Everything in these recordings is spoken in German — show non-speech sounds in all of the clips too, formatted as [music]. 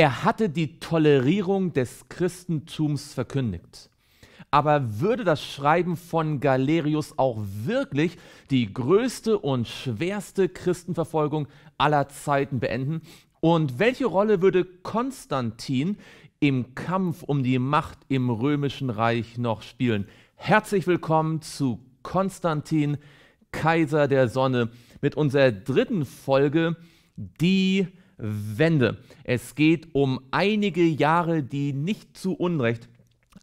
Er hatte die Tolerierung des Christentums verkündigt. Aber würde das Schreiben von Galerius auch wirklich die größte und schwerste Christenverfolgung aller Zeiten beenden? Und welche Rolle würde Konstantin im Kampf um die Macht im römischen Reich noch spielen? Herzlich willkommen zu Konstantin, Kaiser der Sonne, mit unserer dritten Folge, die Wende. Es geht um einige Jahre, die nicht zu Unrecht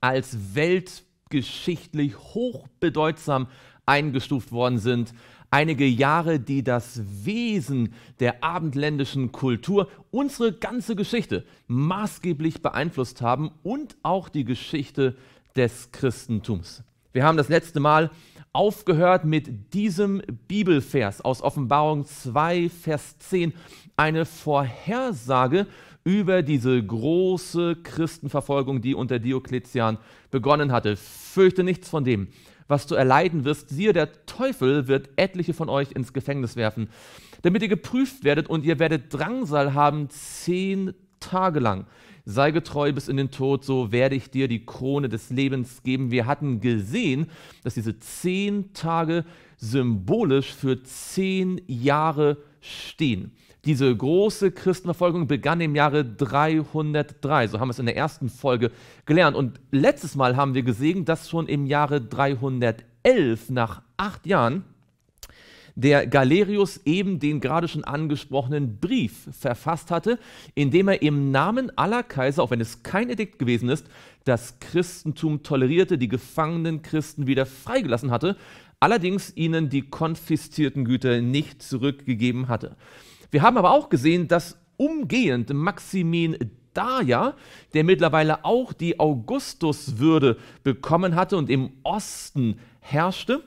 als weltgeschichtlich hochbedeutsam eingestuft worden sind. Einige Jahre, die das Wesen der abendländischen Kultur, unsere ganze Geschichte maßgeblich beeinflusst haben und auch die Geschichte des Christentums. Wir haben das letzte Mal aufgehört mit diesem Bibelvers aus Offenbarung 2, Vers 10 eine Vorhersage über diese große Christenverfolgung, die unter Diokletian begonnen hatte. Fürchte nichts von dem, was du erleiden wirst. Siehe, der Teufel wird etliche von euch ins Gefängnis werfen, damit ihr geprüft werdet und ihr werdet Drangsal haben zehn Tage lang. Sei getreu bis in den Tod, so werde ich dir die Krone des Lebens geben. Wir hatten gesehen, dass diese zehn Tage symbolisch für zehn Jahre stehen. Diese große Christenverfolgung begann im Jahre 303. So haben wir es in der ersten Folge gelernt. Und letztes Mal haben wir gesehen, dass schon im Jahre 311, nach acht Jahren, der Galerius eben den gerade schon angesprochenen Brief verfasst hatte, in dem er im Namen aller Kaiser, auch wenn es kein Edikt gewesen ist, das Christentum tolerierte, die gefangenen Christen wieder freigelassen hatte, allerdings ihnen die konfiszierten Güter nicht zurückgegeben hatte. Wir haben aber auch gesehen, dass umgehend Maximin Daya, der mittlerweile auch die Augustuswürde bekommen hatte und im Osten herrschte,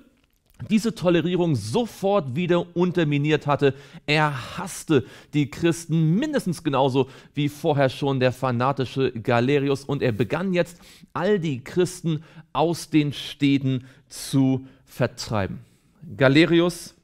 diese Tolerierung sofort wieder unterminiert hatte. Er hasste die Christen mindestens genauso wie vorher schon der fanatische Galerius und er begann jetzt all die Christen aus den Städten zu vertreiben. Galerius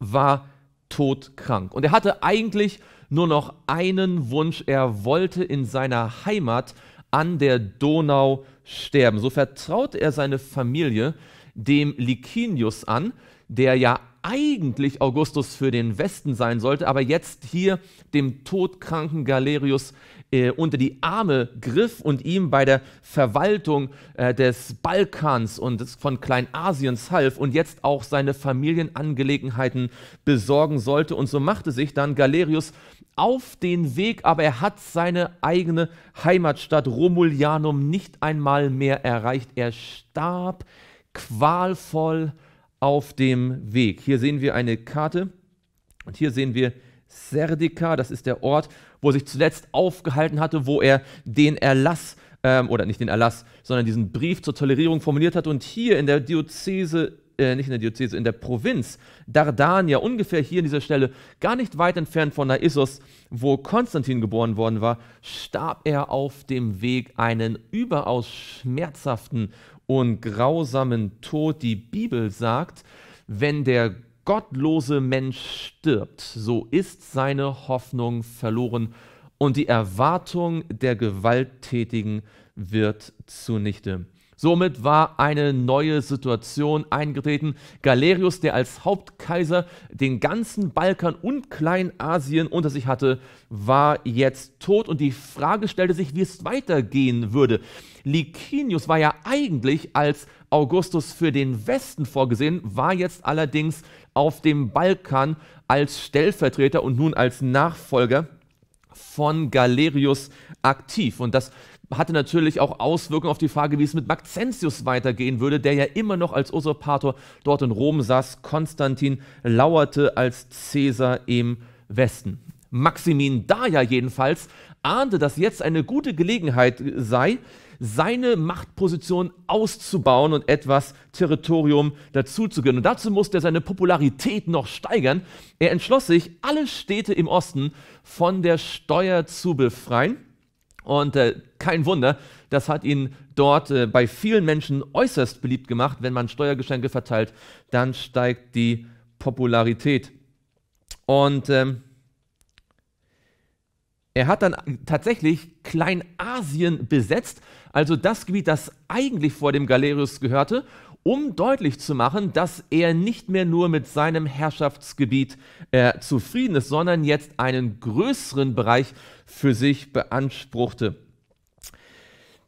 war todkrank. Und er hatte eigentlich nur noch einen Wunsch. Er wollte in seiner Heimat an der Donau sterben. So vertraute er seine Familie dem Licinius an, der ja eigentlich Augustus für den Westen sein sollte, aber jetzt hier dem todkranken Galerius äh, unter die Arme griff und ihm bei der Verwaltung äh, des Balkans und von Kleinasiens half und jetzt auch seine Familienangelegenheiten besorgen sollte. Und so machte sich dann Galerius auf den Weg, aber er hat seine eigene Heimatstadt Romulianum nicht einmal mehr erreicht. Er starb qualvoll auf dem Weg. Hier sehen wir eine Karte und hier sehen wir Serdica, das ist der Ort, wo er sich zuletzt aufgehalten hatte, wo er den Erlass ähm, oder nicht den Erlass, sondern diesen Brief zur Tolerierung formuliert hat und hier in der Diözese äh, nicht in der Diözese, in der Provinz Dardania, ungefähr hier in dieser Stelle, gar nicht weit entfernt von Naissus, wo Konstantin geboren worden war, starb er auf dem Weg einen überaus schmerzhaften und grausamen Tod. Die Bibel sagt, wenn der gottlose Mensch stirbt, so ist seine Hoffnung verloren und die Erwartung der Gewalttätigen wird zunichte. Somit war eine neue Situation eingetreten. Galerius, der als Hauptkaiser den ganzen Balkan und Kleinasien unter sich hatte, war jetzt tot und die Frage stellte sich, wie es weitergehen würde. Licinius war ja eigentlich als Augustus für den Westen vorgesehen, war jetzt allerdings auf dem Balkan als Stellvertreter und nun als Nachfolger von Galerius aktiv. Und das hatte natürlich auch Auswirkungen auf die Frage, wie es mit Maxentius weitergehen würde, der ja immer noch als Usurpator dort in Rom saß. Konstantin lauerte als Cäsar im Westen. Maximin Daya jedenfalls ahnte, dass jetzt eine gute Gelegenheit sei, seine Machtposition auszubauen und etwas Territorium dazuzugewinnen. Und dazu musste er seine Popularität noch steigern. Er entschloss sich, alle Städte im Osten von der Steuer zu befreien. Und äh, kein Wunder, das hat ihn dort äh, bei vielen Menschen äußerst beliebt gemacht. Wenn man Steuergeschenke verteilt, dann steigt die Popularität. Und ähm, er hat dann tatsächlich Kleinasien besetzt, also das Gebiet, das eigentlich vor dem Galerius gehörte, um deutlich zu machen, dass er nicht mehr nur mit seinem Herrschaftsgebiet äh, zufrieden ist, sondern jetzt einen größeren Bereich für sich beanspruchte.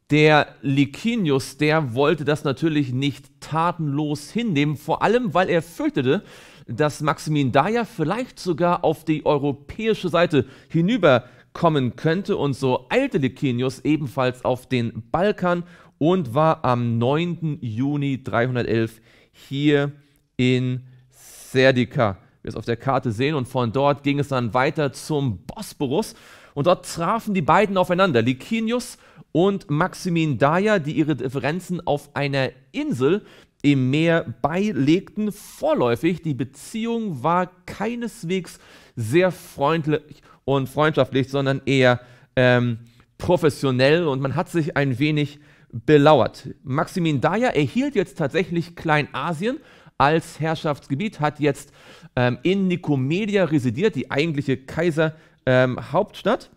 Der Licinius, der wollte das natürlich nicht tatenlos hinnehmen, vor allem weil er fürchtete, dass Maximin Daya vielleicht sogar auf die europäische Seite hinüber kommen könnte. Und so eilte Licinius ebenfalls auf den Balkan und war am 9. Juni 311 hier in Serdica. Wir es auf der Karte sehen. Und von dort ging es dann weiter zum Bosporus. Und dort trafen die beiden aufeinander, Licinius und Maximin Daya, die ihre Differenzen auf einer Insel im Meer beilegten. Vorläufig, die Beziehung war keineswegs sehr freundlich und freundschaftlich, sondern eher ähm, professionell und man hat sich ein wenig belauert. Maximin Daya erhielt jetzt tatsächlich Kleinasien als Herrschaftsgebiet, hat jetzt ähm, in Nikomedia residiert, die eigentliche Kaiserhauptstadt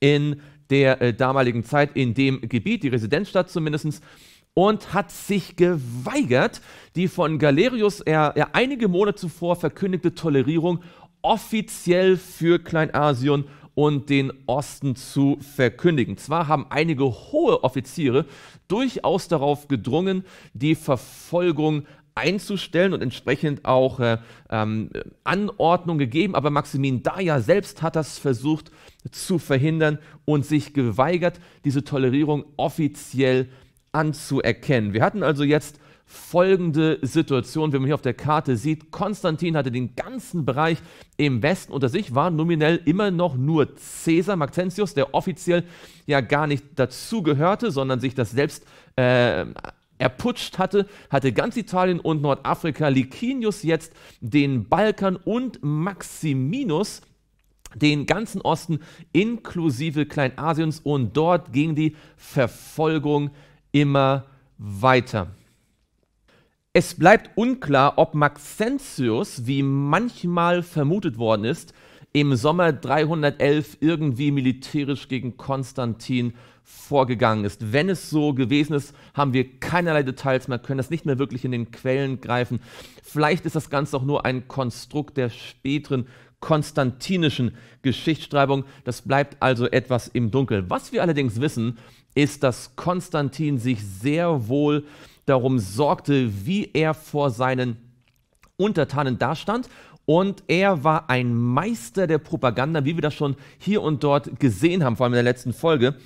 ähm, in der äh, damaligen Zeit in dem Gebiet, die Residenzstadt zumindest, und hat sich geweigert, die von Galerius er, er einige Monate zuvor verkündigte Tolerierung offiziell für Kleinasien und den Osten zu verkündigen. Zwar haben einige hohe Offiziere durchaus darauf gedrungen, die Verfolgung einzustellen und entsprechend auch äh, ähm, Anordnung gegeben, aber Maximin Daya selbst hat das versucht zu verhindern und sich geweigert, diese Tolerierung offiziell anzuerkennen. Wir hatten also jetzt folgende Situation, wenn man hier auf der Karte sieht, Konstantin hatte den ganzen Bereich im Westen unter sich, war nominell immer noch nur Caesar Maxentius, der offiziell ja gar nicht dazugehörte, sondern sich das selbst äh, erputscht hatte, hatte ganz Italien und Nordafrika, Licinius jetzt den Balkan und Maximinus den ganzen Osten inklusive Kleinasiens und dort ging die Verfolgung immer weiter. Es bleibt unklar, ob Maxentius, wie manchmal vermutet worden ist, im Sommer 311 irgendwie militärisch gegen Konstantin vorgegangen ist. Wenn es so gewesen ist, haben wir keinerlei Details mehr, können das nicht mehr wirklich in den Quellen greifen. Vielleicht ist das Ganze auch nur ein Konstrukt der späteren konstantinischen Geschichtsschreibung. Das bleibt also etwas im Dunkeln. Was wir allerdings wissen, ist, dass Konstantin sich sehr wohl darum sorgte, wie er vor seinen Untertanen dastand. Und er war ein Meister der Propaganda, wie wir das schon hier und dort gesehen haben, vor allem in der letzten Folge.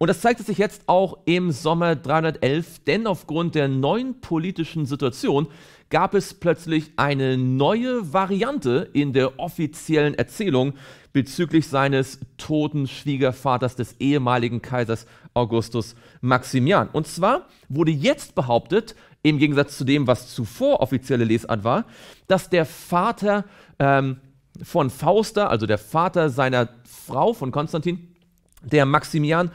Und das zeigte sich jetzt auch im Sommer 311, denn aufgrund der neuen politischen Situation gab es plötzlich eine neue Variante in der offiziellen Erzählung bezüglich seines toten Schwiegervaters des ehemaligen Kaisers Augustus Maximian. Und zwar wurde jetzt behauptet, im Gegensatz zu dem, was zuvor offizielle Lesart war, dass der Vater ähm, von Fausta, also der Vater seiner Frau von Konstantin, der Maximian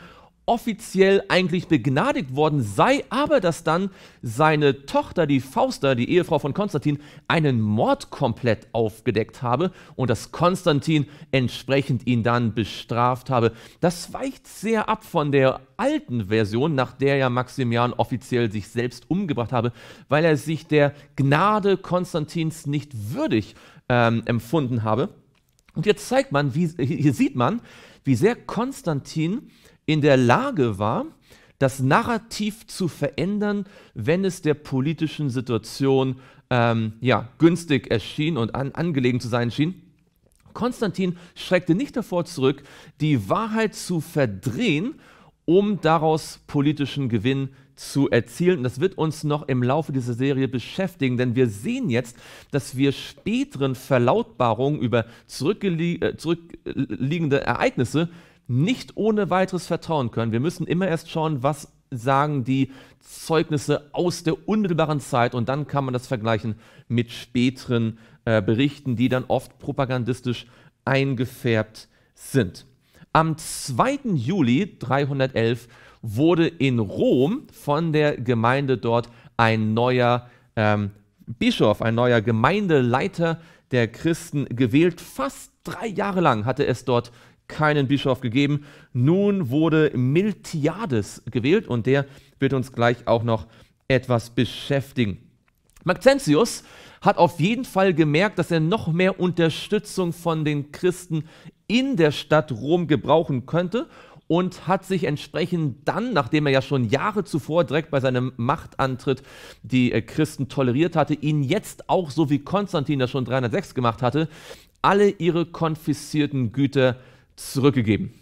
offiziell eigentlich begnadigt worden sei, aber dass dann seine Tochter, die Fausta, die Ehefrau von Konstantin, einen Mord komplett aufgedeckt habe und dass Konstantin entsprechend ihn dann bestraft habe. Das weicht sehr ab von der alten Version, nach der ja Maximian offiziell sich selbst umgebracht habe, weil er sich der Gnade Konstantins nicht würdig ähm, empfunden habe. Und jetzt zeigt man, wie, hier sieht man, wie sehr Konstantin in der Lage war, das Narrativ zu verändern, wenn es der politischen Situation ähm, ja, günstig erschien und an, angelegen zu sein schien. Konstantin schreckte nicht davor zurück, die Wahrheit zu verdrehen, um daraus politischen Gewinn zu erzielen. Und das wird uns noch im Laufe dieser Serie beschäftigen, denn wir sehen jetzt, dass wir späteren Verlautbarungen über zurücklie äh, zurückliegende Ereignisse nicht ohne weiteres vertrauen können. Wir müssen immer erst schauen, was sagen die Zeugnisse aus der unmittelbaren Zeit und dann kann man das vergleichen mit späteren äh, Berichten, die dann oft propagandistisch eingefärbt sind. Am 2. Juli 311 wurde in Rom von der Gemeinde dort ein neuer ähm, Bischof, ein neuer Gemeindeleiter der Christen gewählt. Fast drei Jahre lang hatte es dort keinen Bischof gegeben. Nun wurde Miltiades gewählt und der wird uns gleich auch noch etwas beschäftigen. Maxentius hat auf jeden Fall gemerkt, dass er noch mehr Unterstützung von den Christen in der Stadt Rom gebrauchen könnte und hat sich entsprechend dann, nachdem er ja schon Jahre zuvor direkt bei seinem Machtantritt die äh, Christen toleriert hatte, ihn jetzt auch, so wie Konstantin das schon 306 gemacht hatte, alle ihre konfiszierten Güter zurückgegeben.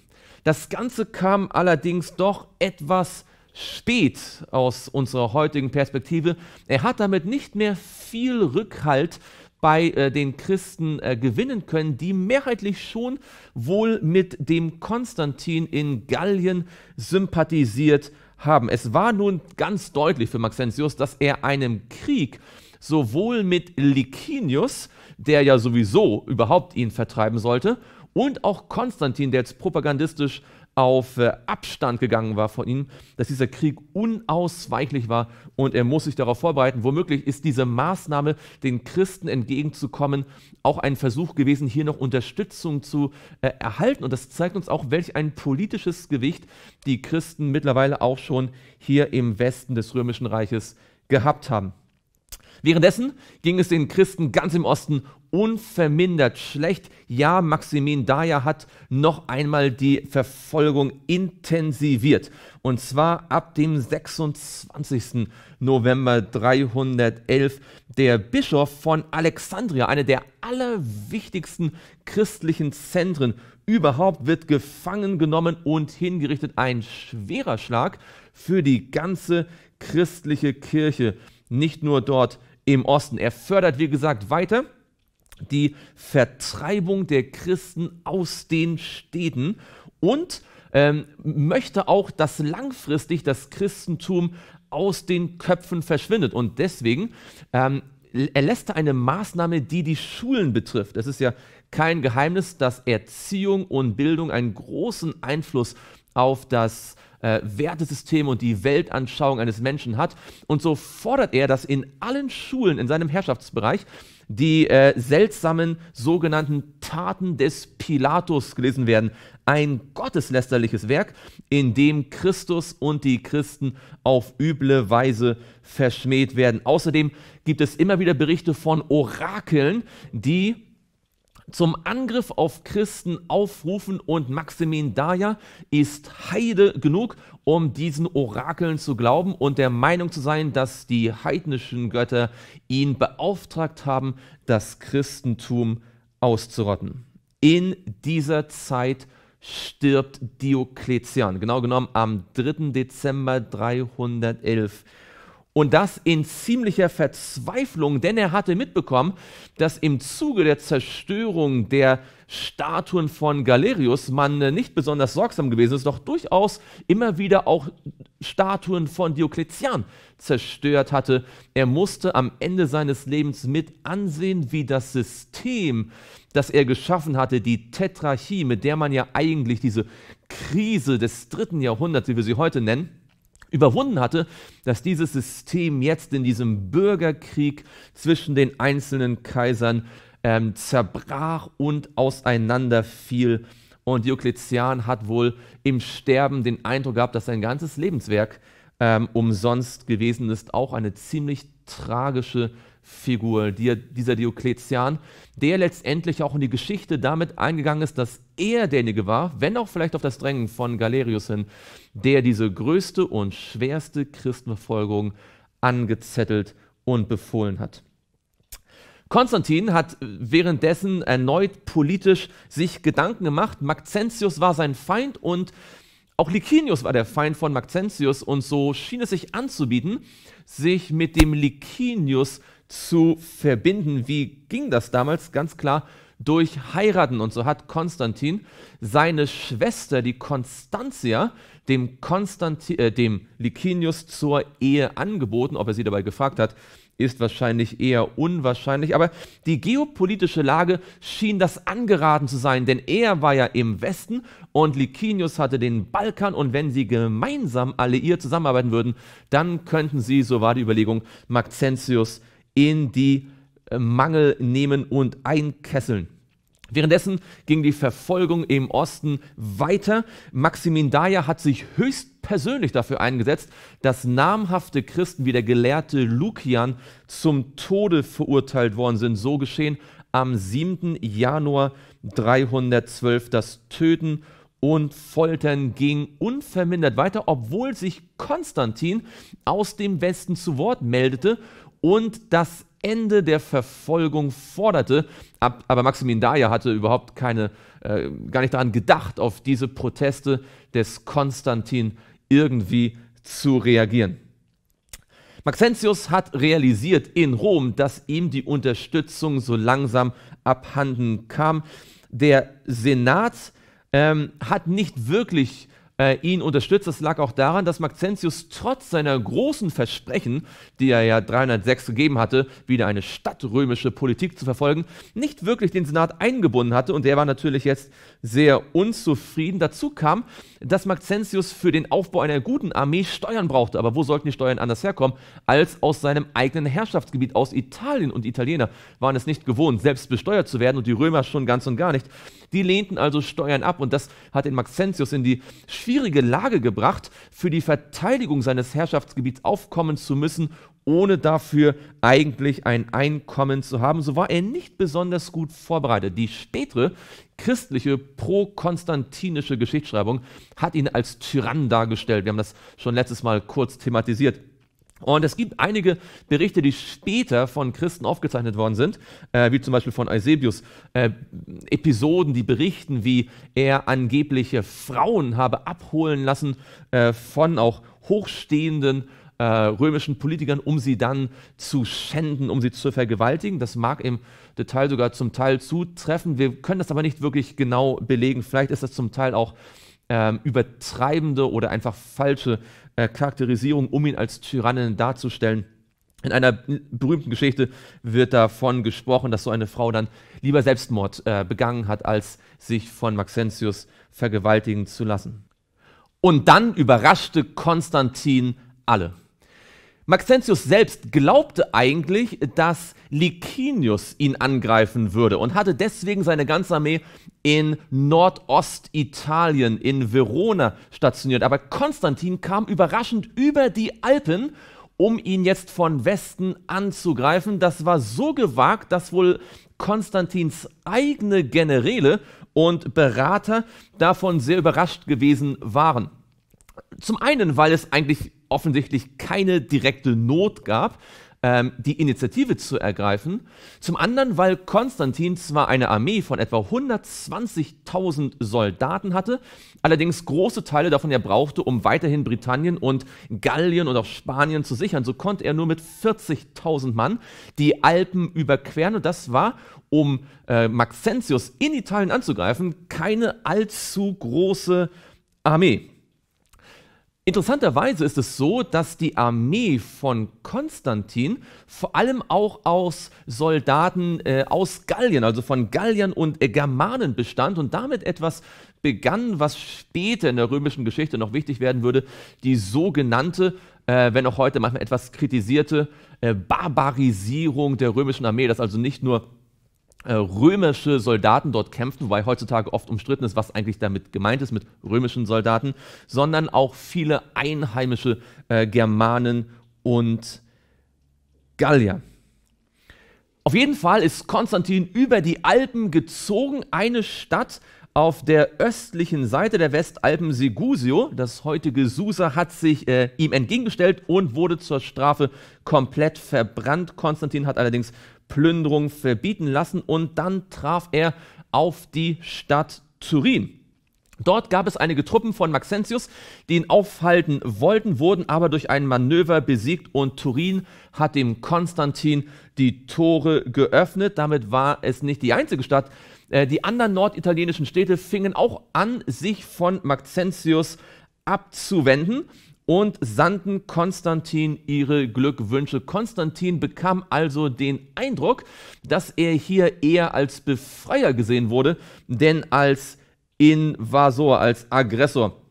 Das Ganze kam allerdings doch etwas spät aus unserer heutigen Perspektive. Er hat damit nicht mehr viel Rückhalt bei äh, den Christen äh, gewinnen können, die mehrheitlich schon wohl mit dem Konstantin in Gallien sympathisiert haben. Es war nun ganz deutlich für Maxentius, dass er einem Krieg sowohl mit Licinius, der ja sowieso überhaupt ihn vertreiben sollte, und auch Konstantin, der jetzt propagandistisch auf äh, Abstand gegangen war von ihnen, dass dieser Krieg unausweichlich war und er muss sich darauf vorbereiten. Womöglich ist diese Maßnahme, den Christen entgegenzukommen, auch ein Versuch gewesen, hier noch Unterstützung zu äh, erhalten. Und das zeigt uns auch, welch ein politisches Gewicht die Christen mittlerweile auch schon hier im Westen des Römischen Reiches gehabt haben. Währenddessen ging es den Christen ganz im Osten unvermindert schlecht. Ja, Maximin Daya hat noch einmal die Verfolgung intensiviert. Und zwar ab dem 26. November 311. Der Bischof von Alexandria, eine der allerwichtigsten christlichen Zentren überhaupt, wird gefangen genommen und hingerichtet. Ein schwerer Schlag für die ganze christliche Kirche. Nicht nur dort im Osten. Er fördert, wie gesagt, weiter die Vertreibung der Christen aus den Städten und ähm, möchte auch, dass langfristig das Christentum aus den Köpfen verschwindet. Und deswegen ähm, erlässt er eine Maßnahme, die die Schulen betrifft. Es ist ja kein Geheimnis, dass Erziehung und Bildung einen großen Einfluss auf das äh, Wertesystem und die Weltanschauung eines Menschen hat. Und so fordert er, dass in allen Schulen in seinem Herrschaftsbereich die äh, seltsamen sogenannten Taten des Pilatus gelesen werden. Ein gotteslästerliches Werk, in dem Christus und die Christen auf üble Weise verschmäht werden. Außerdem gibt es immer wieder Berichte von Orakeln, die zum Angriff auf Christen aufrufen und Maximin Daya ist Heide genug, um diesen Orakeln zu glauben und der Meinung zu sein, dass die heidnischen Götter ihn beauftragt haben, das Christentum auszurotten. In dieser Zeit stirbt Diokletian, genau genommen am 3. Dezember 311 und das in ziemlicher Verzweiflung, denn er hatte mitbekommen, dass im Zuge der Zerstörung der Statuen von Galerius man äh, nicht besonders sorgsam gewesen ist, doch durchaus immer wieder auch Statuen von Diokletian zerstört hatte. Er musste am Ende seines Lebens mit ansehen, wie das System, das er geschaffen hatte, die Tetrarchie, mit der man ja eigentlich diese Krise des dritten Jahrhunderts, wie wir sie heute nennen, überwunden hatte, dass dieses System jetzt in diesem Bürgerkrieg zwischen den einzelnen Kaisern ähm, zerbrach und auseinanderfiel. Und Diokletian hat wohl im Sterben den Eindruck gehabt, dass sein ganzes Lebenswerk ähm, umsonst gewesen ist. Auch eine ziemlich tragische Figur, dieser Diokletian, der letztendlich auch in die Geschichte damit eingegangen ist, dass er derjenige war, wenn auch vielleicht auf das Drängen von Galerius hin, der diese größte und schwerste Christenverfolgung angezettelt und befohlen hat. Konstantin hat währenddessen erneut politisch sich Gedanken gemacht. Maxentius war sein Feind und auch Licinius war der Feind von Maxentius und so schien es sich anzubieten, sich mit dem Licinius zu verbinden. Wie ging das damals? Ganz klar durch Heiraten. Und so hat Konstantin seine Schwester, die Konstantia, dem, äh, dem Licinius zur Ehe angeboten. Ob er sie dabei gefragt hat, ist wahrscheinlich eher unwahrscheinlich. Aber die geopolitische Lage schien das angeraten zu sein, denn er war ja im Westen und Licinius hatte den Balkan. Und wenn sie gemeinsam alliiert zusammenarbeiten würden, dann könnten sie, so war die Überlegung, Maxentius in die äh, Mangel nehmen und einkesseln. Währenddessen ging die Verfolgung im Osten weiter. Maximin Daya hat sich höchstpersönlich dafür eingesetzt, dass namhafte Christen wie der gelehrte Lukian zum Tode verurteilt worden sind. So geschehen am 7. Januar 312 das Töten und Foltern ging unvermindert weiter, obwohl sich Konstantin aus dem Westen zu Wort meldete und das Ende der Verfolgung forderte. Aber Maximilian Daya hatte überhaupt keine, äh, gar nicht daran gedacht, auf diese Proteste des Konstantin irgendwie zu reagieren. Maxentius hat realisiert in Rom, dass ihm die Unterstützung so langsam abhanden kam. Der Senat ähm, hat nicht wirklich äh, ihn unterstützt. Das lag auch daran, dass Maxentius trotz seiner großen Versprechen, die er ja 306 gegeben hatte, wieder eine stadtrömische Politik zu verfolgen, nicht wirklich den Senat eingebunden hatte und der war natürlich jetzt sehr unzufrieden. Dazu kam, dass Maxentius für den Aufbau einer guten Armee Steuern brauchte. Aber wo sollten die Steuern anders herkommen als aus seinem eigenen Herrschaftsgebiet, aus Italien? Und Italiener waren es nicht gewohnt, selbst besteuert zu werden und die Römer schon ganz und gar nicht. Die lehnten also Steuern ab und das hat den Maxentius in die schwierige Lage gebracht, für die Verteidigung seines Herrschaftsgebiets aufkommen zu müssen, ohne dafür eigentlich ein Einkommen zu haben. So war er nicht besonders gut vorbereitet. Die spätere christliche pro-konstantinische Geschichtsschreibung hat ihn als Tyrann dargestellt. Wir haben das schon letztes Mal kurz thematisiert. Und es gibt einige Berichte, die später von Christen aufgezeichnet worden sind, äh, wie zum Beispiel von Eusebius, äh, Episoden, die berichten, wie er angebliche Frauen habe abholen lassen äh, von auch hochstehenden äh, römischen Politikern, um sie dann zu schänden, um sie zu vergewaltigen. Das mag im Detail sogar zum Teil zutreffen. Wir können das aber nicht wirklich genau belegen. Vielleicht ist das zum Teil auch ähm, übertreibende oder einfach falsche äh, Charakterisierung, um ihn als Tyrannen darzustellen. In einer berühmten Geschichte wird davon gesprochen, dass so eine Frau dann lieber Selbstmord äh, begangen hat, als sich von Maxentius vergewaltigen zu lassen. Und dann überraschte Konstantin alle. Maxentius selbst glaubte eigentlich, dass Licinius ihn angreifen würde und hatte deswegen seine ganze Armee in Nordostitalien, in Verona stationiert. Aber Konstantin kam überraschend über die Alpen, um ihn jetzt von Westen anzugreifen. Das war so gewagt, dass wohl Konstantins eigene Generäle und Berater davon sehr überrascht gewesen waren. Zum einen, weil es eigentlich offensichtlich keine direkte Not gab, ähm, die Initiative zu ergreifen. Zum anderen, weil Konstantin zwar eine Armee von etwa 120.000 Soldaten hatte, allerdings große Teile davon er brauchte, um weiterhin Britannien und Gallien und auch Spanien zu sichern, so konnte er nur mit 40.000 Mann die Alpen überqueren und das war, um äh, Maxentius in Italien anzugreifen, keine allzu große Armee. Interessanterweise ist es so, dass die Armee von Konstantin vor allem auch aus Soldaten äh, aus Gallien, also von Galliern und äh, Germanen bestand und damit etwas begann, was später in der römischen Geschichte noch wichtig werden würde, die sogenannte, äh, wenn auch heute manchmal etwas kritisierte, äh, Barbarisierung der römischen Armee, dass also nicht nur äh, römische Soldaten dort kämpften, wobei heutzutage oft umstritten ist, was eigentlich damit gemeint ist mit römischen Soldaten, sondern auch viele einheimische äh, Germanen und Gallier. Auf jeden Fall ist Konstantin über die Alpen gezogen, eine Stadt, auf der östlichen Seite der Westalpen Segusio, das heutige Susa, hat sich äh, ihm entgegengestellt und wurde zur Strafe komplett verbrannt. Konstantin hat allerdings Plünderung verbieten lassen und dann traf er auf die Stadt Turin. Dort gab es einige Truppen von Maxentius, die ihn aufhalten wollten, wurden aber durch ein Manöver besiegt und Turin hat dem Konstantin die Tore geöffnet. Damit war es nicht die einzige Stadt, äh, die anderen norditalienischen Städte fingen auch an, sich von Maxentius abzuwenden und sandten Konstantin ihre Glückwünsche. Konstantin bekam also den Eindruck, dass er hier eher als Befreier gesehen wurde, denn als Invasor, als Aggressor.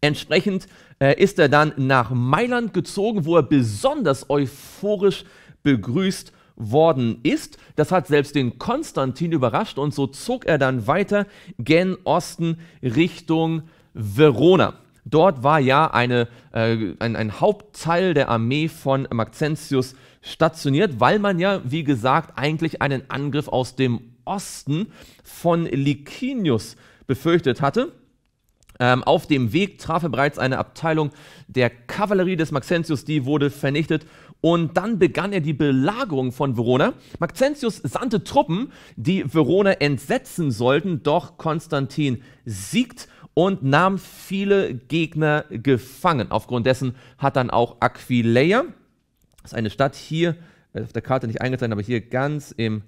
Entsprechend äh, ist er dann nach Mailand gezogen, wo er besonders euphorisch begrüßt worden ist. Das hat selbst den Konstantin überrascht und so zog er dann weiter gen Osten Richtung Verona. Dort war ja eine, äh, ein, ein, Hauptteil der Armee von Maxentius stationiert, weil man ja, wie gesagt, eigentlich einen Angriff aus dem Osten von Licinius befürchtet hatte. Ähm, auf dem Weg traf er bereits eine Abteilung der Kavallerie des Maxentius, die wurde vernichtet und dann begann er die Belagerung von Verona. Maxentius sandte Truppen, die Verona entsetzen sollten, doch Konstantin siegt und nahm viele Gegner gefangen. Aufgrund dessen hat dann auch Aquileia, das ist eine Stadt hier, äh, auf der Karte nicht eingezeichnet, aber hier ganz im,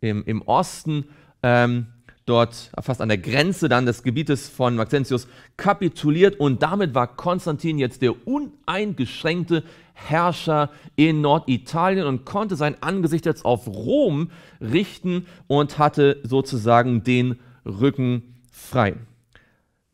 im, im Osten, ähm, dort fast an der Grenze dann des Gebietes von Maxentius kapituliert und damit war Konstantin jetzt der uneingeschränkte Herrscher in Norditalien und konnte sein Angesicht jetzt auf Rom richten und hatte sozusagen den Rücken frei.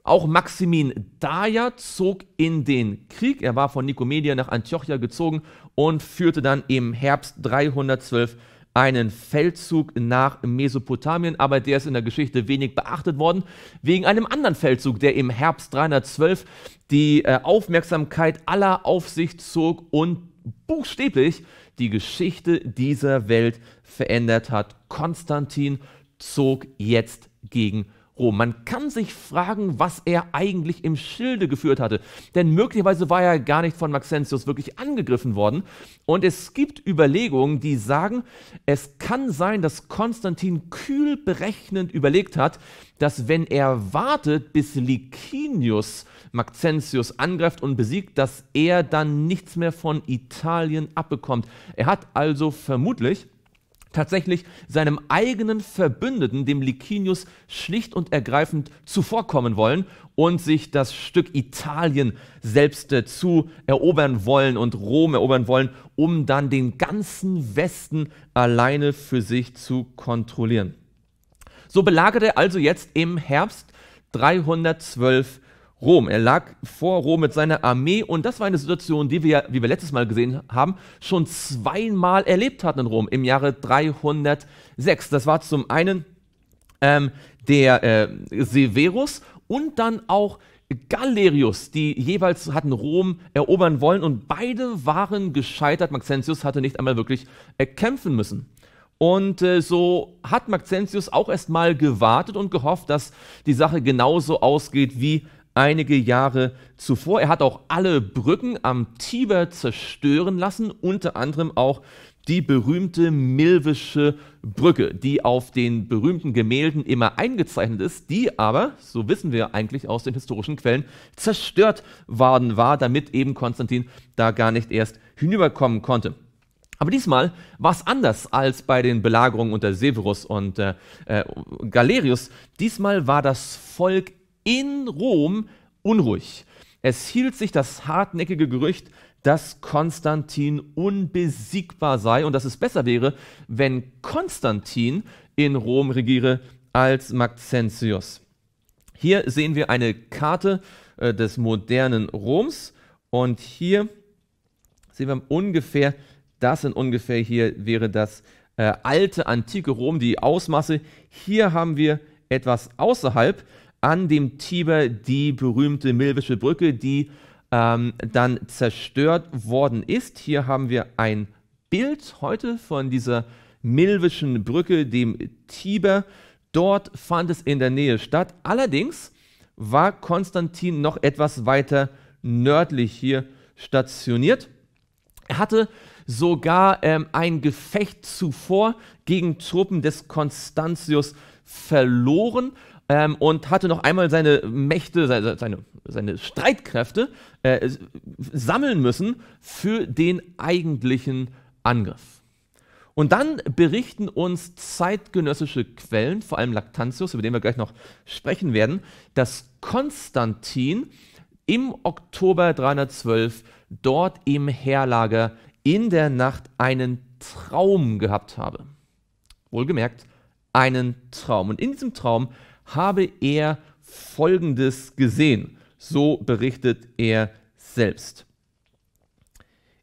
Auch Maximin Daya zog in den Krieg. Er war von Nikomedia nach Antiochia gezogen und führte dann im Herbst 312 einen Feldzug nach Mesopotamien, aber der ist in der Geschichte wenig beachtet worden, wegen einem anderen Feldzug, der im Herbst 312 die äh, Aufmerksamkeit aller auf sich zog und buchstäblich die Geschichte dieser Welt verändert hat. Konstantin zog jetzt gegen Rom. Man kann sich fragen, was er eigentlich im Schilde geführt hatte. Denn möglicherweise war er gar nicht von Maxentius wirklich angegriffen worden. Und es gibt Überlegungen, die sagen, es kann sein, dass Konstantin kühl berechnend überlegt hat, dass wenn er wartet, bis Licinius Maxentius angreift und besiegt, dass er dann nichts mehr von Italien abbekommt. Er hat also vermutlich tatsächlich seinem eigenen Verbündeten, dem Licinius, schlicht und ergreifend zuvorkommen wollen und sich das Stück Italien selbst äh, zu erobern wollen und Rom erobern wollen, um dann den ganzen Westen alleine für sich zu kontrollieren. So belagert er also jetzt im Herbst 312 Rom. Er lag vor Rom mit seiner Armee und das war eine Situation, die wir, wie wir letztes Mal gesehen haben, schon zweimal erlebt hatten in Rom im Jahre 306. Das war zum einen ähm, der äh, Severus und dann auch Galerius, die jeweils hatten Rom erobern wollen und beide waren gescheitert. Maxentius hatte nicht einmal wirklich äh, kämpfen müssen. Und äh, so hat Maxentius auch erstmal gewartet und gehofft, dass die Sache genauso ausgeht wie einige Jahre zuvor. Er hat auch alle Brücken am Tiber zerstören lassen, unter anderem auch die berühmte Milwische Brücke, die auf den berühmten Gemälden immer eingezeichnet ist, die aber, so wissen wir eigentlich aus den historischen Quellen, zerstört worden war, damit eben Konstantin da gar nicht erst hinüberkommen konnte. Aber diesmal war es anders als bei den Belagerungen unter Severus und äh, äh Galerius. Diesmal war das Volk in Rom unruhig. Es hielt sich das hartnäckige Gerücht, dass Konstantin unbesiegbar sei und dass es besser wäre, wenn Konstantin in Rom regiere als Maxentius. Hier sehen wir eine Karte äh, des modernen Roms und hier sehen wir ungefähr, das in ungefähr hier wäre das äh, alte antike Rom, die Ausmaße. Hier haben wir etwas außerhalb, an dem Tiber die berühmte Milwische Brücke, die ähm, dann zerstört worden ist. Hier haben wir ein Bild heute von dieser Milwischen Brücke, dem Tiber. Dort fand es in der Nähe statt. Allerdings war Konstantin noch etwas weiter nördlich hier stationiert. Er hatte sogar ähm, ein Gefecht zuvor gegen Truppen des Konstantius verloren ähm, und hatte noch einmal seine Mächte, seine, seine, seine Streitkräfte äh, sammeln müssen für den eigentlichen Angriff. Und dann berichten uns zeitgenössische Quellen, vor allem Lactantius, über den wir gleich noch sprechen werden, dass Konstantin im Oktober 312 dort im Heerlager in der Nacht einen Traum gehabt habe. Wohlgemerkt, einen Traum. Und in diesem Traum habe er Folgendes gesehen, so berichtet er selbst.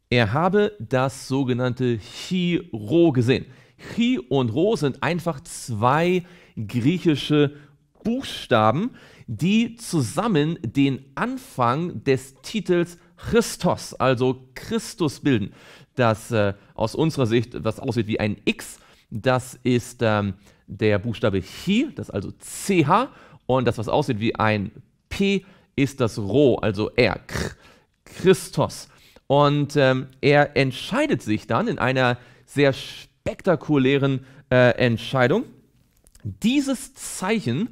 Er habe das sogenannte Chiro gesehen. Chi und Ro sind einfach zwei griechische Buchstaben, die zusammen den Anfang des Titels Christos, also Christus bilden. Das äh, aus unserer Sicht, was aussieht wie ein X, das ist ähm, der Buchstabe Chi, das ist also CH, und das, was aussieht wie ein P, ist das Rho, also R, Christos. Und ähm, er entscheidet sich dann in einer sehr spektakulären äh, Entscheidung. Dieses Zeichen,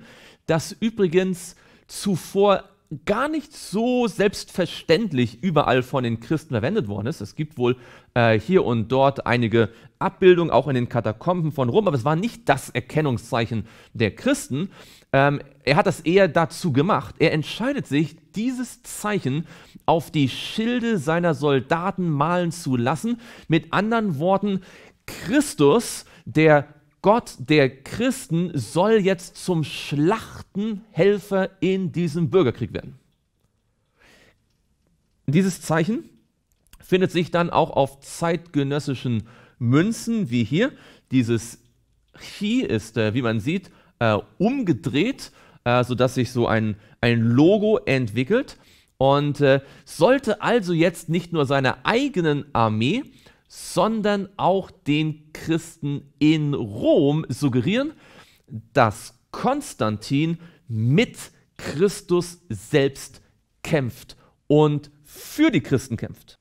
das übrigens zuvor gar nicht so selbstverständlich überall von den Christen verwendet worden ist. Es gibt wohl äh, hier und dort einige Abbildungen, auch in den Katakomben von Rom, aber es war nicht das Erkennungszeichen der Christen. Ähm, er hat das eher dazu gemacht. Er entscheidet sich, dieses Zeichen auf die Schilde seiner Soldaten malen zu lassen. Mit anderen Worten, Christus, der Gott der Christen soll jetzt zum Schlachtenhelfer in diesem Bürgerkrieg werden. Dieses Zeichen findet sich dann auch auf zeitgenössischen Münzen, wie hier. Dieses Chi ist, äh, wie man sieht, äh, umgedreht, äh, sodass sich so ein, ein Logo entwickelt und sollte also jetzt nicht nur seiner eigenen Armee, sondern auch den Christen in Rom suggerieren, dass Konstantin mit Christus selbst kämpft und für die Christen kämpft.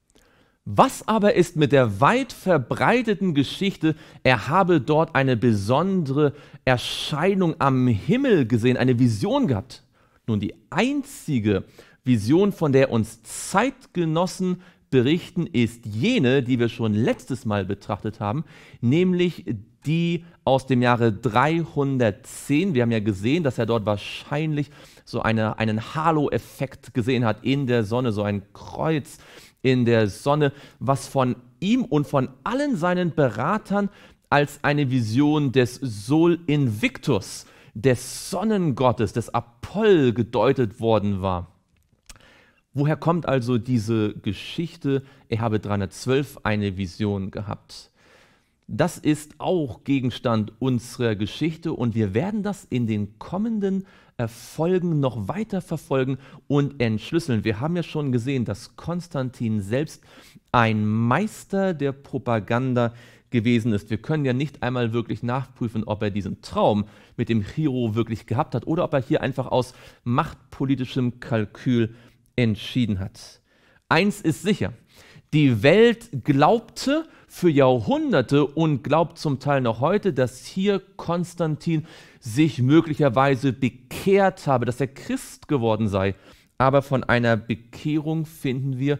Was aber ist mit der weit verbreiteten Geschichte, er habe dort eine besondere Erscheinung am Himmel gesehen, eine Vision gehabt? Nun, die einzige Vision, von der uns Zeitgenossen berichten, ist jene, die wir schon letztes Mal betrachtet haben, nämlich die aus dem Jahre 310. Wir haben ja gesehen, dass er dort wahrscheinlich so eine, einen Halo-Effekt gesehen hat in der Sonne, so ein Kreuz in der Sonne, was von ihm und von allen seinen Beratern als eine Vision des Sol Invictus, des Sonnengottes, des Apoll gedeutet worden war. Woher kommt also diese Geschichte, er habe 312 eine Vision gehabt? Das ist auch Gegenstand unserer Geschichte und wir werden das in den kommenden Erfolgen äh, noch weiter verfolgen und entschlüsseln. Wir haben ja schon gesehen, dass Konstantin selbst ein Meister der Propaganda gewesen ist. Wir können ja nicht einmal wirklich nachprüfen, ob er diesen Traum mit dem Hero wirklich gehabt hat oder ob er hier einfach aus machtpolitischem Kalkül entschieden hat. Eins ist sicher, die Welt glaubte für Jahrhunderte und glaubt zum Teil noch heute, dass hier Konstantin sich möglicherweise bekehrt habe, dass er Christ geworden sei. Aber von einer Bekehrung finden wir